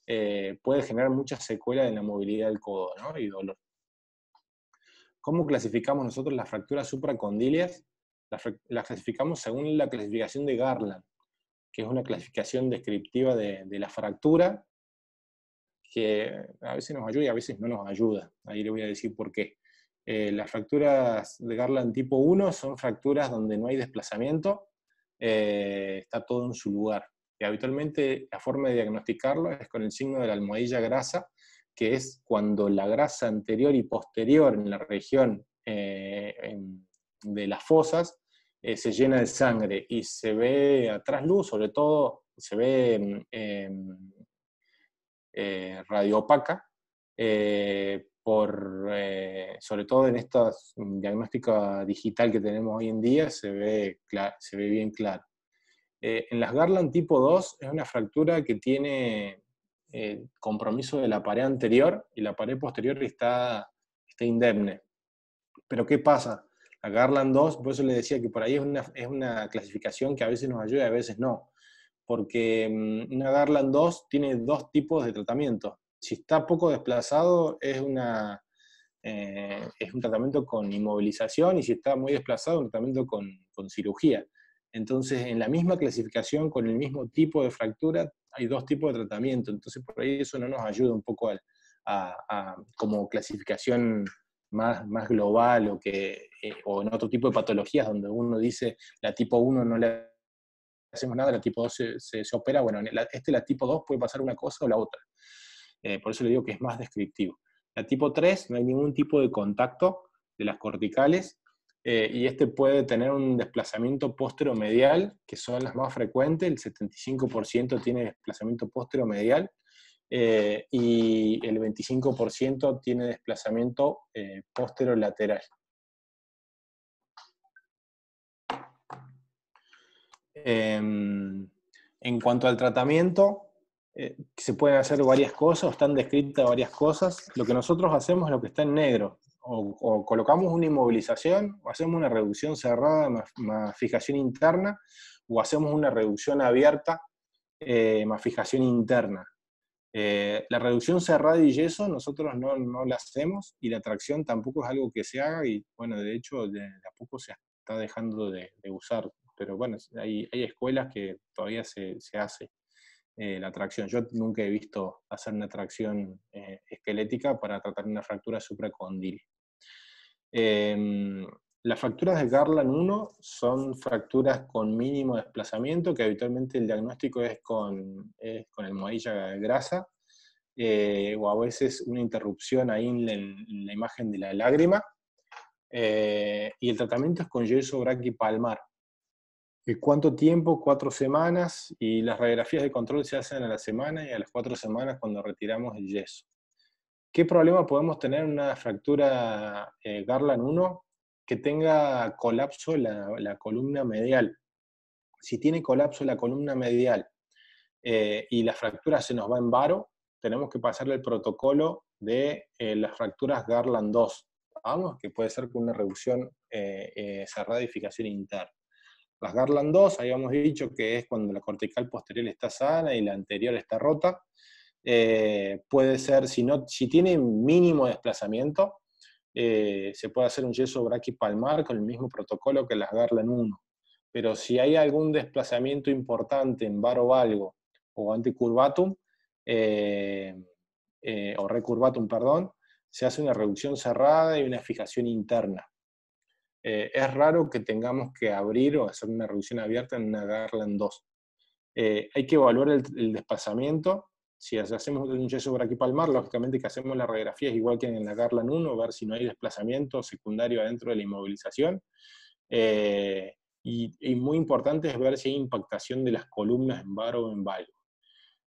S1: eh, puede generar muchas secuelas en la movilidad del codo y dolor. ¿Cómo clasificamos nosotros las fracturas supracondilias? Las, clasificamos según la clasificación de Garland, que es una clasificación descriptiva de, de la fractura, que a veces nos ayuda y a veces no nos ayuda. Ahí le voy a decir por qué. Eh, las fracturas de Garland tipo 1 son fracturas donde no hay desplazamiento, eh, está todo en su lugar. Y habitualmente la forma de diagnosticarlo es con el signo de la almohadilla grasa, que es cuando la grasa anterior y posterior en la región eh, de las fosas se llena de sangre y se ve a trasluz, sobre todo se ve radioopaca. Mm, em, eh, por, eh, sobre todo en esta diagnóstica digital que tenemos hoy en día, se ve, se ve bien claro. Eh, en las Garland tipo 2 es una fractura que tiene eh, compromiso de la pared anterior y la pared posterior está, está indemne. Pero ¿qué pasa? La Garland 2, por eso le decía que por ahí es una, es una clasificación que a veces nos ayuda y a veces no, porque mm, una Garland 2 tiene dos tipos de tratamiento si está poco desplazado, es, una, eh, es un tratamiento con inmovilización y si está muy desplazado, un tratamiento con, cirugía. Entonces, en la misma clasificación, con el mismo tipo de fractura, hay dos tipos de tratamiento. Entonces, por ahí eso no nos ayuda un poco como clasificación más, más global o, que, eh, o en otro tipo de patologías donde uno dice la tipo 1 no le hacemos nada, la tipo 2 se, opera. Bueno, este, la tipo 2 puede pasar una cosa o la otra. Eh, por eso le digo que es más descriptivo. La tipo 3 no hay ningún tipo de contacto de las corticales eh, y este puede tener un desplazamiento póstero-medial, que son las más frecuentes, el 75% tiene desplazamiento posteromedial eh, y el 25% tiene desplazamiento eh, posterolateral. Em, en cuanto al tratamiento, eh, se pueden hacer varias cosas, están descritas varias cosas. Lo que nosotros hacemos es lo que está en negro. O, colocamos una inmovilización, o hacemos una reducción cerrada, más, fijación interna, o hacemos una reducción abierta, eh, más fijación interna. Eh, la reducción cerrada y yeso nosotros no, no, la hacemos y la tracción tampoco es algo que se haga y bueno, de hecho de, a poco se está dejando de, usar, pero bueno, hay, hay escuelas que todavía se, se hace. Eh, la tracción. Yo nunca he visto hacer una tracción eh, esquelética para tratar una fractura supracondil. Em, las fracturas de Garland 1 son fracturas con mínimo desplazamiento, que habitualmente el diagnóstico es con, el con de grasa, eh, o a veces una interrupción ahí en la, imagen de la lágrima. y el tratamiento es con yeso Palmar. Eh, ¿Cuánto tiempo? Cuatro semanas y las radiografías de control se hacen a la semana y a las cuatro semanas cuando retiramos el yeso. ¿Qué problema podemos tener en una fractura eh, Garland 1 que tenga colapso en la, columna medial? Si tiene colapso la columna medial eh, y la fractura se nos va en varo, tenemos que pasarle el protocolo de las fracturas Garland 2, ¿vamos? que puede ser con una reducción cerrada y interna. Las Garland 2, habíamos dicho que es cuando la cortical posterior está sana y la anterior está rota. Eh, puede ser, si, no, si tiene mínimo desplazamiento, eh, se puede hacer un yeso palmar con el mismo protocolo que las Garland 1. Pero si hay algún desplazamiento importante en varo valgo o anticurvatum, eh, o recurvatum, perdón, se hace una reducción cerrada y una fijación interna. Eh, es raro que tengamos que abrir o hacer una reducción abierta en una Garland 2. Eh, hay que evaluar el, desplazamiento. Si hacemos un yeso mar, lógicamente que hacemos la radiografía es igual que en la Garland 1, ver si no hay desplazamiento secundario adentro de la inmovilización. Eh, y, muy importante es ver si hay impactación de las columnas en bar o en valgo.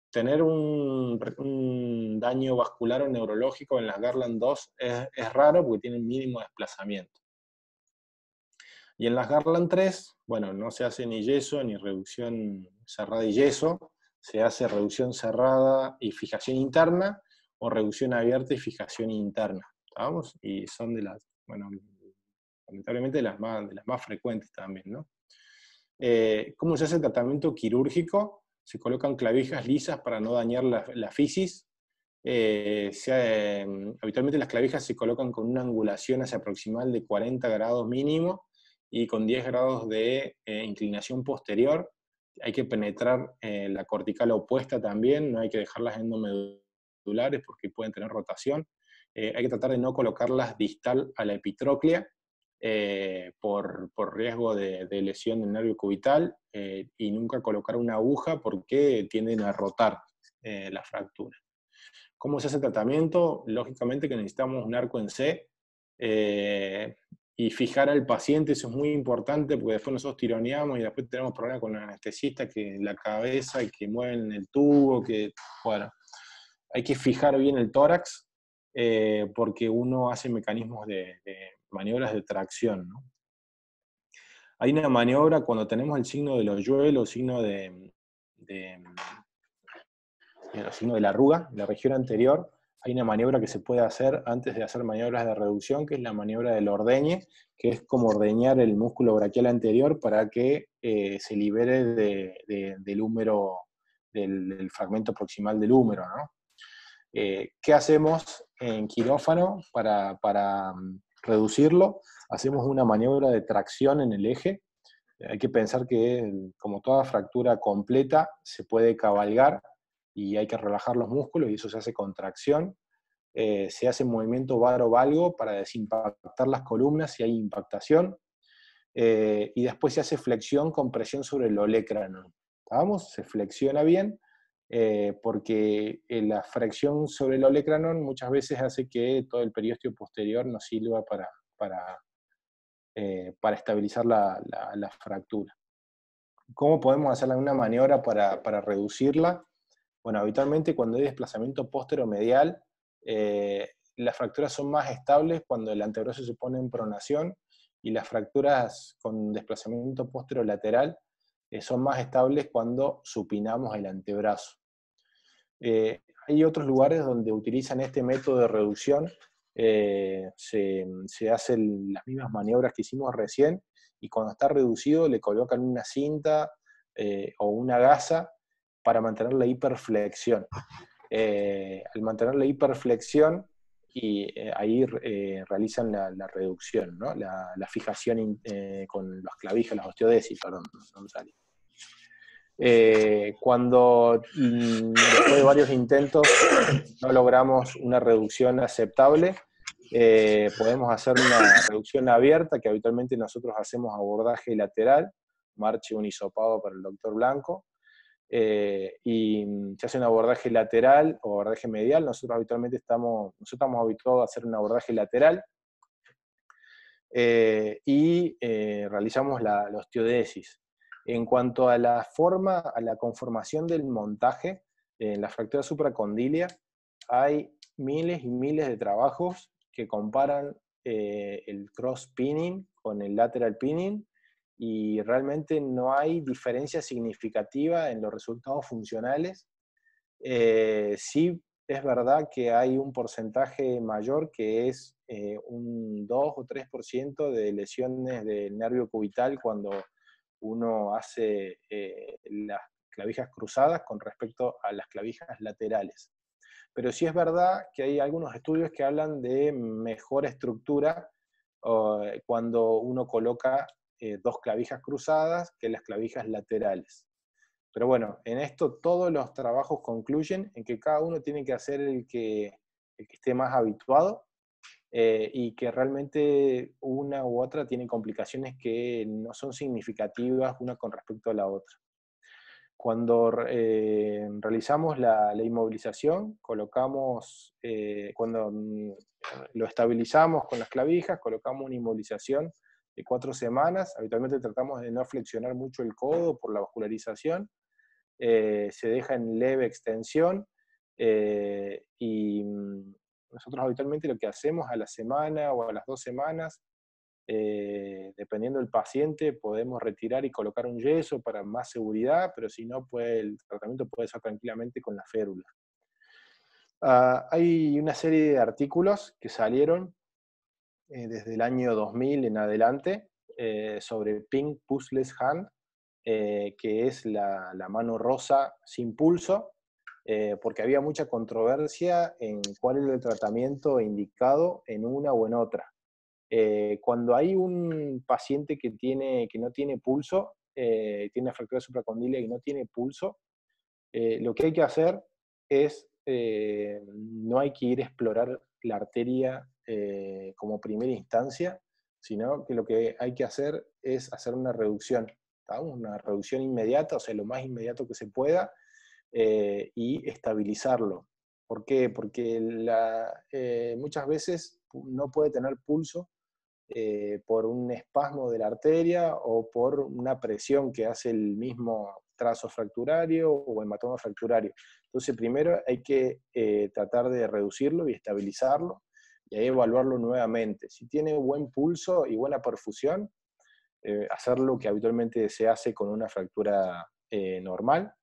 S1: Tener un, daño vascular o neurológico en la Garland 2 es, es raro porque tiene mínimo desplazamiento. Y en las Garland 3, bueno, no se hace ni yeso ni reducción cerrada y yeso, se hace reducción cerrada y fijación interna o reducción abierta y fijación interna. ¿Estamos? Y son de las, bueno, lamentablemente de las más, de las más frecuentes también, ¿no? Eh, ¿Cómo se hace el tratamiento quirúrgico? Se colocan clavijas lisas para no dañar la, fisis. Eh, eh, habitualmente las clavijas se colocan con una angulación hacia aproximadamente de 40 grados mínimo y con 10 grados de eh, inclinación posterior. Hay que penetrar eh, la cortical opuesta también, no hay que dejarlas endomedulares porque pueden tener rotación. Eh, hay que tratar de no colocarlas distal a la epitroclea por, riesgo de, lesión del nervio cubital y nunca colocar una aguja porque tienden a rotar la fractura. ¿Cómo se hace el tratamiento? Lógicamente que necesitamos un arco en C, y fijar al paciente, eso es muy importante porque después nosotros tironeamos y después tenemos problemas con el anestesista que la cabeza, que mueven el tubo, que, bueno, hay que fijar bien el tórax eh, porque uno hace mecanismos de, maniobras de tracción. Hay una maniobra cuando tenemos el signo de los yuelos, signo de, de, el signo de la arruga, la región anterior, hay una maniobra que se puede hacer antes de hacer maniobras de reducción, que es la maniobra del ordeñe, que es como ordeñar el músculo brachial anterior para que eh, se libere del húmero, del, fragmento proximal del húmero. Eh, ¿Qué hacemos en quirófano para, mm, reducirlo? Hacemos una maniobra de tracción en el eje. Hay que pensar que, como toda fractura completa, se puede cabalgar y hay que relajar los músculos y eso se hace contracción. Eh, se hace movimiento varo-valgo para desimpactar las columnas si hay impactación. Eh, y después se hace flexión con presión sobre el olecrano. ¿Vamos? Se flexiona bien eh, porque la fracción sobre el olecranon muchas veces hace que todo el periósteo posterior nos sirva para, para, para estabilizar la, fractura. ¿Cómo podemos hacer una maniobra para reducirla? Bueno, habitualmente cuando hay desplazamiento posteromedial, eh, las fracturas son más estables cuando el antebrazo se pone en pronación y las fracturas con desplazamiento posterolateral eh, son más estables cuando supinamos el antebrazo. Eh, hay otros lugares donde utilizan este método de reducción, se, hacen las mismas maniobras que hicimos recién y cuando está reducido le colocan una cinta o una gasa para mantener la hiperflexión. Eh, al mantener la hiperflexión, y eh, ahí eh, realizan la, reducción, la, fijación con los clavijas, las osteodesis, perdón, cuando mm, después de varios intentos no logramos una reducción aceptable, podemos hacer una reducción abierta, que habitualmente nosotros hacemos abordaje lateral, marche unisopado para el doctor Blanco, eh, y mm, se hace un abordaje lateral o abordaje medial. Nosotros habitualmente estamos, nosotros estamos habituados a hacer un abordaje lateral eh, y eh, realizamos la, la, osteodesis. En cuanto a la forma, a la conformación del montaje en la fractura supracondilia, hay miles y miles de trabajos que comparan el cross pinning con el lateral pinning y realmente no hay diferencia significativa en los resultados funcionales. Eh, sí es verdad que hay un porcentaje mayor que es eh, un 2 o 3% de lesiones del nervio cubital cuando uno hace eh, las clavijas cruzadas con respecto a las clavijas laterales. Pero sí es verdad que hay algunos estudios que hablan de mejor estructura cuando uno coloca eh, dos clavijas cruzadas que las clavijas laterales. Pero bueno, en esto todos los trabajos concluyen en que cada uno tiene que hacer el que, esté más habituado eh, y que realmente una u otra tiene complicaciones que no son significativas una con respecto a la otra. Cuando eh, realizamos la, la, inmovilización, colocamos, cuando mm, lo estabilizamos con las clavijas, colocamos una inmovilización de cuatro semanas. Habitualmente tratamos de no flexionar mucho el codo por la vascularización. Eh, se deja en leve extensión eh, y mm, nosotros habitualmente lo que hacemos a la semana o a las dos semanas, eh, dependiendo del paciente, podemos retirar y colocar un yeso para más seguridad, pero si no, puede, el tratamiento puede ser tranquilamente con la férula. Ah, hay una serie de artículos que salieron eh, desde el año 2000 en adelante eh, sobre Pink Puzzles Hand, eh, que es la, mano rosa sin pulso, porque había mucha controversia en cuál era el tratamiento indicado en una o en otra. cuando hay un paciente que, tiene, que no tiene pulso, tiene fractura supracondilia y no tiene pulso, lo que hay que hacer es, no hay que ir a explorar la arteria eh, como primera instancia, sino que lo que hay que hacer es hacer una reducción, una reducción inmediata, o sea, lo más inmediato que se pueda, eh, y estabilizarlo. ¿Por qué? Porque la, eh, muchas veces no puede tener pulso por un espasmo de la arteria o por una presión que hace el mismo trazo fracturario o hematoma fracturario. Entonces, primero hay que tratar de reducirlo y estabilizarlo y ahí evaluarlo nuevamente. Si tiene buen pulso y buena perfusión, eh, hacer lo que habitualmente se hace con una fractura eh, normal.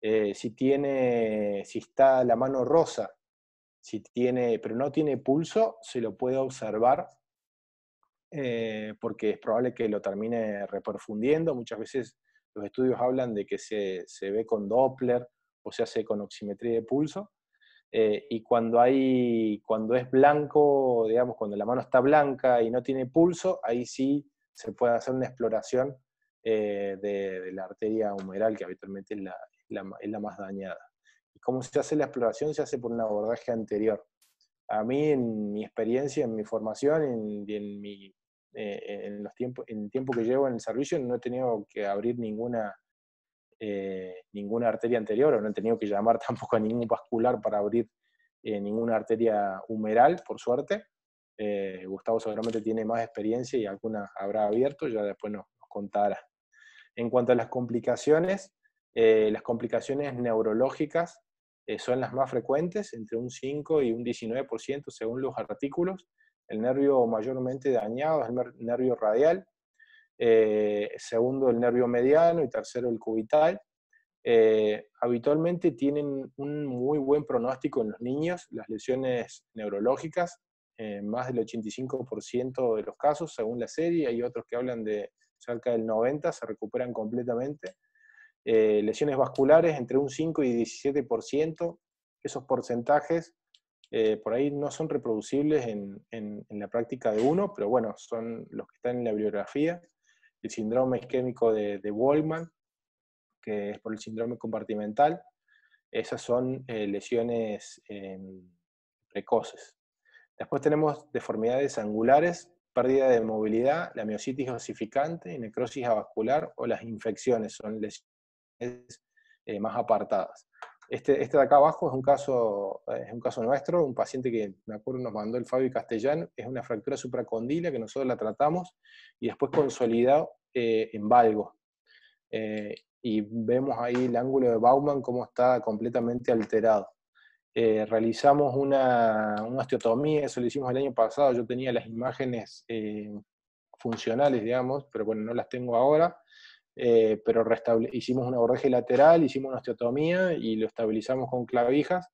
S1: Eh, si tiene, si está la mano rosa, si tiene, pero no tiene pulso, se lo puede observar porque es probable que lo termine reperfundiendo. Muchas veces los estudios hablan de que se, se ve con Doppler o se hace con oximetría de pulso eh, y cuando, hay, cuando es blanco, digamos, cuando la mano está blanca y no tiene pulso, ahí sí se puede hacer una exploración eh, de, la arteria humeral, que habitualmente es la, más dañada. ¿Y cómo se hace la exploración? Se hace por un abordaje anterior. A mí, en mi experiencia, en mi formación, en, eh, los tiempos, en el tiempo que llevo en el servicio, no he tenido que abrir ninguna eh, ninguna arteria anterior o no he tenido que llamar tampoco a ningún vascular para abrir eh, ninguna arteria humeral, por suerte. Eh, Gustavo seguramente tiene más experiencia y alguna habrá abierto, ya después nos, nos contará. En cuanto a las complicaciones, las complicaciones neurológicas son las más frecuentes, entre un 5 y un 19% según los artículos. El nervio mayormente dañado es el nervio radial, eh, segundo el nervio mediano y tercero el cubital. Eh, habitualmente tienen un muy buen pronóstico en los niños, las lesiones neurológicas, eh, más del 85% de los casos según la serie, hay otros que hablan de cerca del 90%, se recuperan completamente. lesiones vasculares entre un 5 y 17%, esos porcentajes por ahí no son reproducibles en, en, la práctica de uno, pero bueno, son los que están en la bibliografía el síndrome isquémico de, de Wallman, que es por el síndrome compartimental. Esas son eh, lesiones em, precoces. Después tenemos deformidades angulares, pérdida de movilidad, la miositis osificante, necrosis avascular o las infecciones, son lesiones eh, más apartadas. Este, este, de acá abajo es un, caso, es un caso nuestro, un paciente que me acuerdo nos mandó el Fabio Castellán, es una fractura supracondila que nosotros la tratamos y después consolidado eh, en valgo. Eh, y vemos ahí el ángulo de Bauman cómo está completamente alterado. Eh, realizamos una, una, osteotomía, eso lo hicimos el año pasado, yo tenía las imágenes funcionales, digamos, pero bueno, no las tengo ahora. Eh, pero hicimos una aborreje lateral, hicimos una osteotomía y lo estabilizamos con clavijas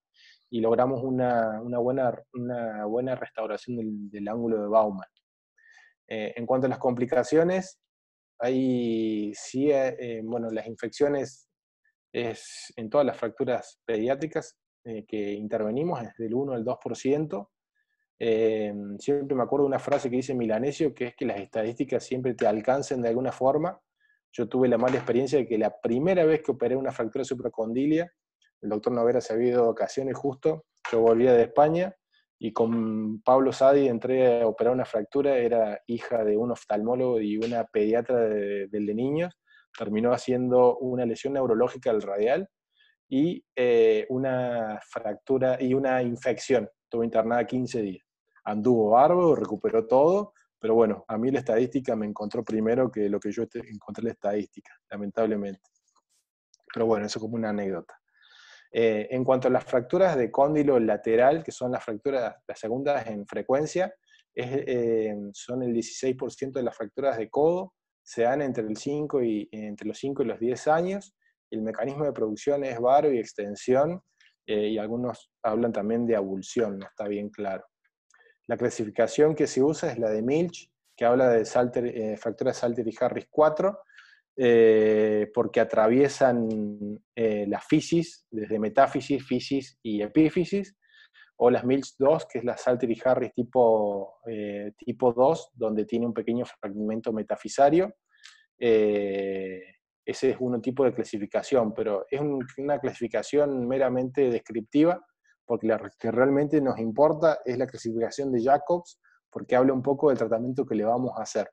S1: y logramos una, buena, restauración del, ángulo de Bauman. Eh, en cuanto a las complicaciones, hay sí, eh, las infecciones es en todas las fracturas pediátricas que intervenimos, es del 1 al 2%. siempre me acuerdo de una frase que dice Milanesio, que es que las estadísticas siempre te alcancen de alguna forma, yo tuve la mala experiencia de que la primera vez que operé una fractura supracondilia, el doctor no se había ido de justo, yo volvía de España y con Pablo Sadi entré a operar una fractura, era hija de un oftalmólogo y una pediatra del de, niños, terminó haciendo una lesión neurológica al radial y eh, una fractura y una infección, estuvo internada 15 días. Anduvo bárbaro, recuperó todo, pero bueno, a mí la estadística me encontró primero que lo que yo este, encontré la estadística, lamentablemente. Pero bueno, eso como una anécdota. Eh, en cuanto a las fracturas de cóndilo lateral, que son las fracturas, las segundas en frecuencia, eh, son el 16% de las fracturas de codo, se dan entre, el 5 y, entre los 5 y los 10 años. El mecanismo de producción es varo y extensión, eh, y algunos hablan también de abulsión, no está bien claro. La clasificación que se usa es la de Milch, que habla de Salter, eh, Salter y Harris 4, eh, porque atraviesan eh, la fisis, desde metáfisis, fisis y epífisis, o las Milch 2, que es la Salter y Harris tipo, eh, tipo 2, donde tiene un pequeño fragmento metafisario. ese es un tipo de clasificación, pero es una clasificación meramente descriptiva porque lo que realmente nos importa es la clasificación de Jacobs, porque habla un poco del tratamiento que le vamos a hacer.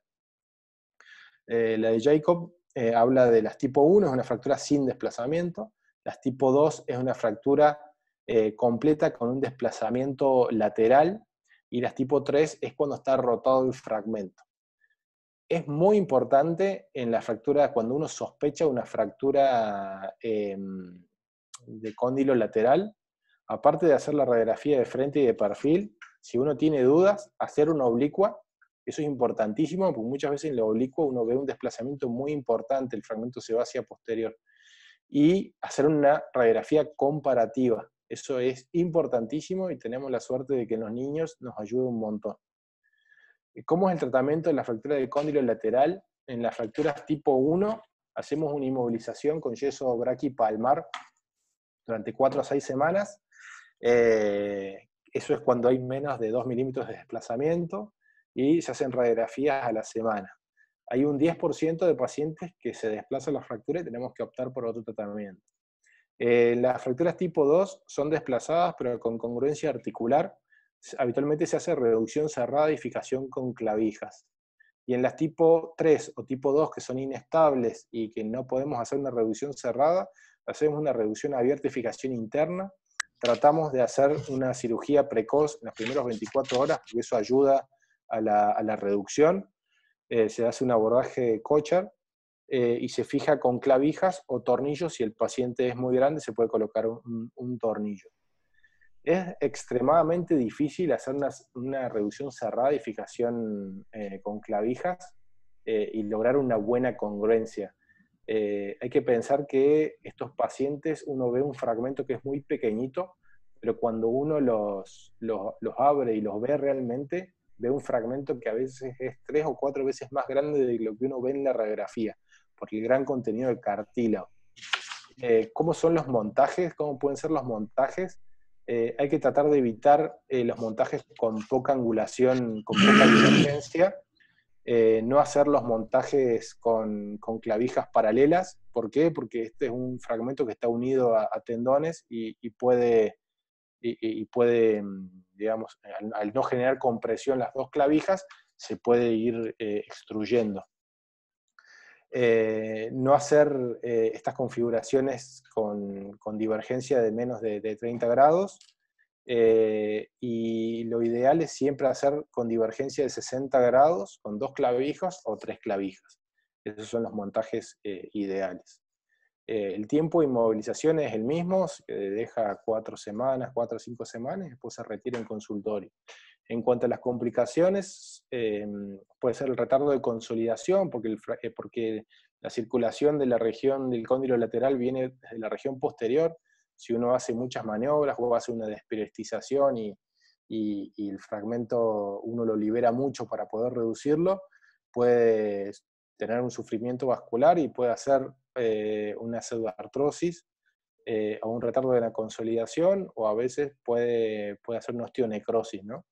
S1: Eh, la de Jacobs eh, habla de las tipo 1, es una fractura sin desplazamiento, las tipo 2 es una fractura eh, completa con un desplazamiento lateral, y las tipo 3 es cuando está rotado el fragmento. Es muy importante en la fractura, cuando uno sospecha una fractura em, de cóndilo lateral, aparte de hacer la radiografía de frente y de perfil, si uno tiene dudas, hacer una oblicua, eso es importantísimo, porque muchas veces en la oblicua uno ve un desplazamiento muy importante, el fragmento se va hacia posterior. Y hacer una radiografía comparativa, eso es importantísimo y tenemos la suerte de que los niños nos ayuda un montón. ¿Cómo es el tratamiento de la fractura del cóndilo lateral? En las fracturas tipo 1 hacemos una inmovilización con yeso palmar durante 4 a 6 semanas eh, eso es cuando hay menos de 2 milímetros de desplazamiento y se hacen radiografías a la semana. Hay un 10% de pacientes que se desplazan la fractura y tenemos que optar por otro tratamiento. Eh, las fracturas tipo 2 son desplazadas pero con congruencia articular. Habitualmente se hace reducción cerrada y fijación con clavijas. Y en las tipo 3 o tipo 2 que son inestables y que no podemos hacer una reducción cerrada, hacemos una reducción abierta y fijación interna tratamos de hacer una cirugía precoz en las primeras 24 horas, porque eso ayuda a la, reducción. Eh, se hace un abordaje cochar eh, y se fija con clavijas o tornillos. Si el paciente es muy grande, se puede colocar un, tornillo. Es extremadamente difícil hacer una, reducción cerrada y fijación eh, con clavijas y lograr una buena congruencia eh, hay que pensar que estos pacientes uno ve un fragmento que es muy pequeñito, pero cuando uno los, abre y los ve realmente, ve un fragmento que a veces es tres o cuatro veces más grande de lo que uno ve en la radiografía, por el gran contenido de cartílago. Eh, ¿Cómo son los montajes? ¿Cómo pueden ser los montajes? Eh, hay que tratar de evitar los montajes con poca angulación, con poca divergencia, eh, no hacer los montajes con, clavijas paralelas. ¿Por qué? Porque este es un fragmento que está unido a, tendones y, puede, mm, digamos, al, no generar compresión las dos clavijas, se puede ir eh, extruyendo. Eh, no hacer estas configuraciones con, divergencia de menos de, de 30 grados, eh, y lo ideal es siempre hacer con divergencia de 60 grados, con dos clavijas o tres clavijas. Esos son los montajes eh, ideales. Eh, el tiempo de inmovilización es el mismo, se deja cuatro semanas, cuatro o cinco semanas, después se retira en consultorio. En cuanto a las complicaciones, em, puede ser el retardo de consolidación, porque, porque la circulación de la región del cóndilo lateral viene desde la región posterior, si uno hace muchas maniobras o hace una despirestización y, el fragmento uno lo libera mucho para poder reducirlo, puede tener un sufrimiento vascular y puede hacer eh, una pseudoartrosis eh, o un retardo de la consolidación o a veces puede, puede hacer una osteonecrosis. ¿no?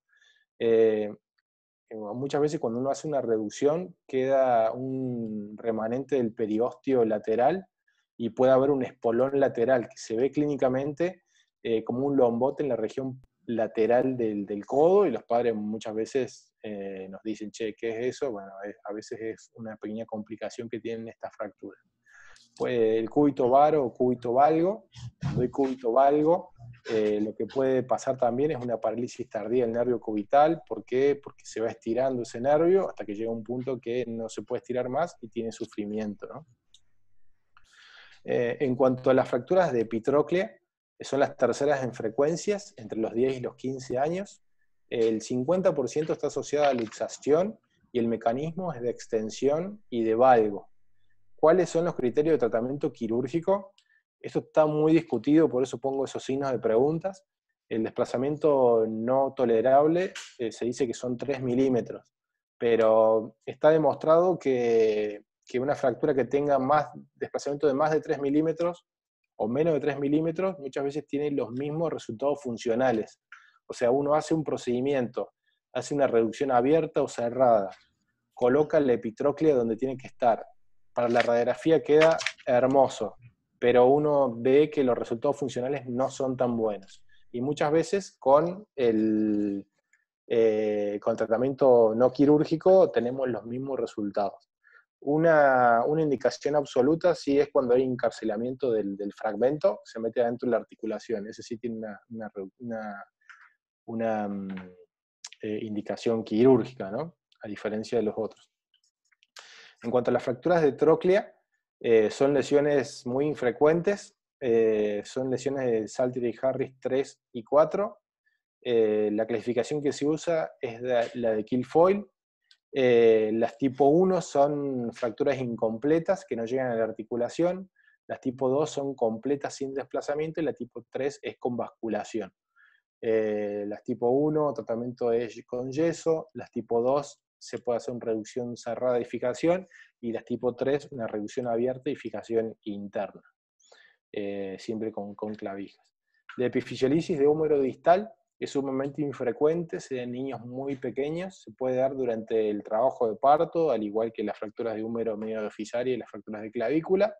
S1: Eh, muchas veces cuando uno hace una reducción queda un remanente del periósteo lateral y puede haber un espolón lateral que se ve clínicamente eh, como un lombote en la región lateral del, codo y los padres muchas veces eh, nos dicen, che, ¿qué es eso? Bueno, a veces es una pequeña complicación que tienen estas fracturas. Pues el cúbito varo o cúbito valgo, cuando hay cúbito valgo, eh, lo que puede pasar también es una parálisis tardía del nervio cubital. ¿Por qué? Porque se va estirando ese nervio hasta que llega un punto que no se puede estirar más y tiene sufrimiento, ¿no? Eh, en cuanto a las fracturas de que son las terceras en frecuencias, entre los 10 y los 15 años. El 50% está asociado a luxación y el mecanismo es de extensión y de valgo. ¿Cuáles son los criterios de tratamiento quirúrgico? Esto está muy discutido, por eso pongo esos signos de preguntas. El desplazamiento no tolerable eh, se dice que son 3 milímetros, pero está demostrado que que una fractura que tenga más desplazamiento de más de 3 milímetros o menos de 3 milímetros muchas veces tiene los mismos resultados funcionales. O sea, uno hace un procedimiento, hace una reducción abierta o cerrada, coloca la epitróclea donde tiene que estar. Para la radiografía queda hermoso, pero uno ve que los resultados funcionales no son tan buenos. Y muchas veces con el, eh, con tratamiento no quirúrgico tenemos los mismos resultados. Una, indicación absoluta sí es cuando hay encarcelamiento del, fragmento, se mete adentro de la articulación. Ese sí tiene una, una, mm, eh, indicación quirúrgica, a diferencia de los otros. En cuanto a las fracturas de troclea eh, son lesiones muy infrecuentes, eh, son lesiones de Salter y Harris 3 y 4. la clasificación que se usa es la de Kilfoyle, eh, las tipo 1 son fracturas incompletas que no llegan a la articulación, las tipo 2 son completas sin desplazamiento y la tipo 3 es con vasculación. Eh, las tipo 1, tratamiento es con yeso, las tipo 2 se puede hacer una reducción cerrada y fijación, y las tipo 3 una reducción abierta y fijación interna, eh, siempre con, con, clavijas. De epifisiolisis de húmero distal, es sumamente infrecuente se en niños muy pequeños, se puede dar durante el trabajo de parto, al igual que las fracturas de húmero medio de fisaria y las fracturas de clavícula,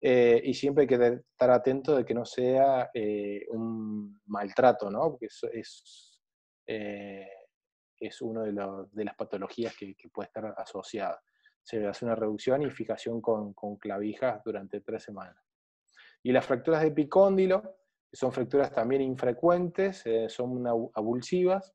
S1: eh, y siempre hay que estar atento de que no sea eh, un maltrato, ¿no? porque es, eh, es una de, de, las patologías que, puede estar asociada. Se hace una reducción y fijación con, con clavijas durante tres semanas. Y las fracturas de epicóndilo, son fracturas también infrecuentes, eh, son abulsivas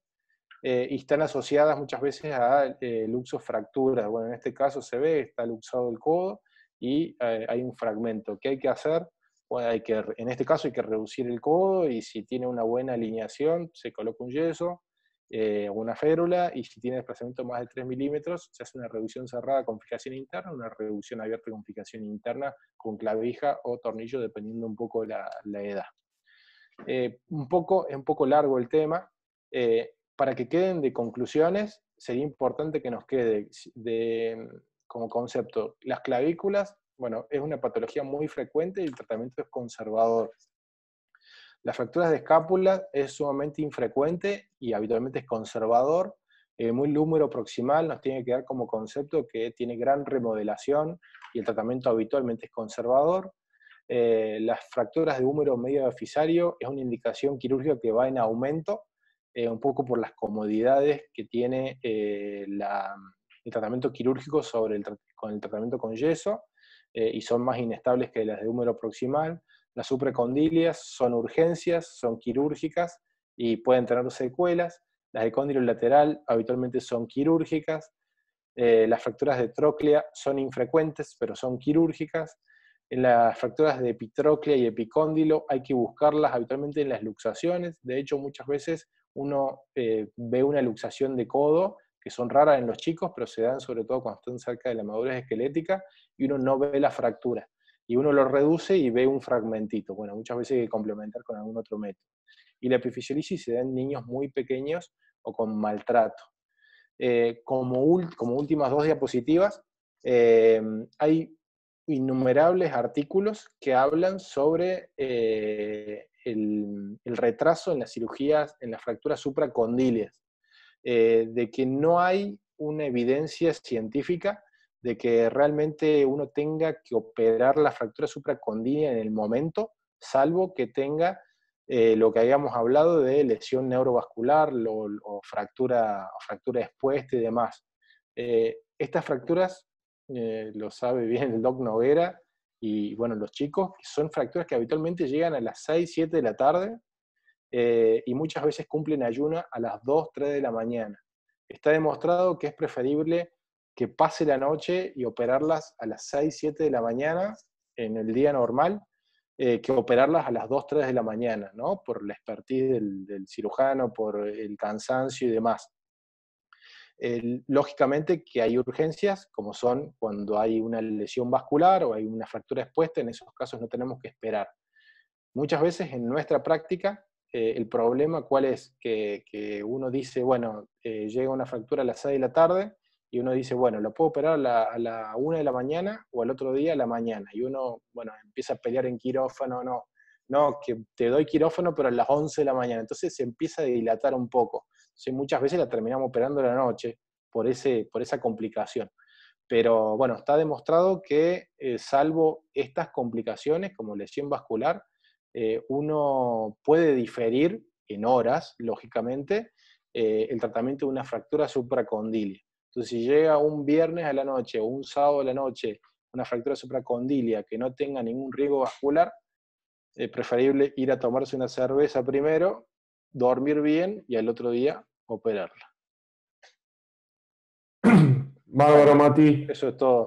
S1: eh, y están asociadas muchas veces a eh, fracturas. Bueno, en este caso se ve, está luxado el codo y hay un fragmento. ¿Qué hay que hacer? Bueno, hay que, en este caso hay que reducir el codo y si tiene una buena alineación se coloca un yeso, o una férula y si tiene desplazamiento más de 3 milímetros, se hace una reducción cerrada con fijación interna, una reducción abierta con fijación interna con clavija o tornillo, dependiendo un poco de la edad. Eh, un poco, es un poco largo el tema. Eh, para que queden de conclusiones, sería importante que nos quede como concepto las clavículas. Bueno, es una patología muy frecuente y el tratamiento es conservador. Las fracturas de escápula es sumamente infrecuente y habitualmente es conservador, eh, muy lúmero proximal, nos tiene que dar como concepto que tiene gran remodelación y el tratamiento habitualmente es conservador. Eh, las fracturas de húmero medio fisario es una indicación quirúrgica que va en aumento, eh, un poco por las comodidades que tiene eh, el tratamiento quirúrgico sobre el, con el tratamiento con yeso, y son más inestables que las de húmero proximal. Las supracondilias son urgencias, son quirúrgicas y pueden tener secuelas. Las de cóndilo lateral habitualmente son quirúrgicas. las fracturas de tróclea son infrecuentes, pero son quirúrgicas en las fracturas de epitroclea y epicóndilo hay que buscarlas habitualmente en las luxaciones. De hecho, muchas veces uno eh, ve una luxación de codo, que son raras en los chicos, pero se dan sobre todo cuando están cerca de la madurez esquelética, y uno no ve la fractura. Y uno lo reduce y ve un fragmentito. Bueno, muchas veces hay que complementar con algún otro método. Y la epifisiolisis se da en niños muy pequeños o con maltrato. Eh, como, últimas dos diapositivas, eh, hay innumerables artículos que hablan sobre eh, el, retraso en las cirugías, en las fracturas supracondíleas, eh, de que no hay una evidencia científica de que realmente uno tenga que operar la fractura supracondílea en el momento, salvo que tenga eh, lo que habíamos hablado de lesión neurovascular o fractura, fractura expuesta y demás. estas fracturas eh, lo sabe bien el Doc Noguera, y bueno, los chicos, que son fracturas que habitualmente llegan a las 6, 7 de la tarde eh, y muchas veces cumplen ayuna a las 2, 3 de la mañana. Está demostrado que es preferible que pase la noche y operarlas a las 6, 7 de la mañana en el día normal eh, que operarlas a las 2, 3 de la mañana, ¿no? Por la expertise del cirujano, por el cansancio y demás lógicamente que hay urgencias, como son cuando hay una lesión vascular o hay una fractura expuesta, en esos casos no tenemos que esperar. Muchas veces en nuestra práctica, eh, el problema cuál es, que, uno dice, bueno, eh, llega una fractura a las 6 de la tarde y uno dice, bueno, lo puedo operar a la, a 1 de la mañana o al otro día a la mañana. Y uno, bueno, empieza a pelear en quirófano, no, no, que te doy quirófano, pero a las 11 de la mañana. Entonces se empieza a dilatar un poco. Muchas veces la terminamos operando en la noche por, ese, por esa complicación. Pero bueno, está demostrado que eh, salvo estas complicaciones como lesión vascular, eh, uno puede diferir en horas, lógicamente, eh, el tratamiento de una fractura supracondilia. Entonces, si llega un viernes a la noche o un sábado a la noche una fractura supracondilia que no tenga ningún riesgo vascular, es preferible ir a tomarse una cerveza primero dormir bien y al otro día operarla. Bárbaro, Mati. Eso es todo.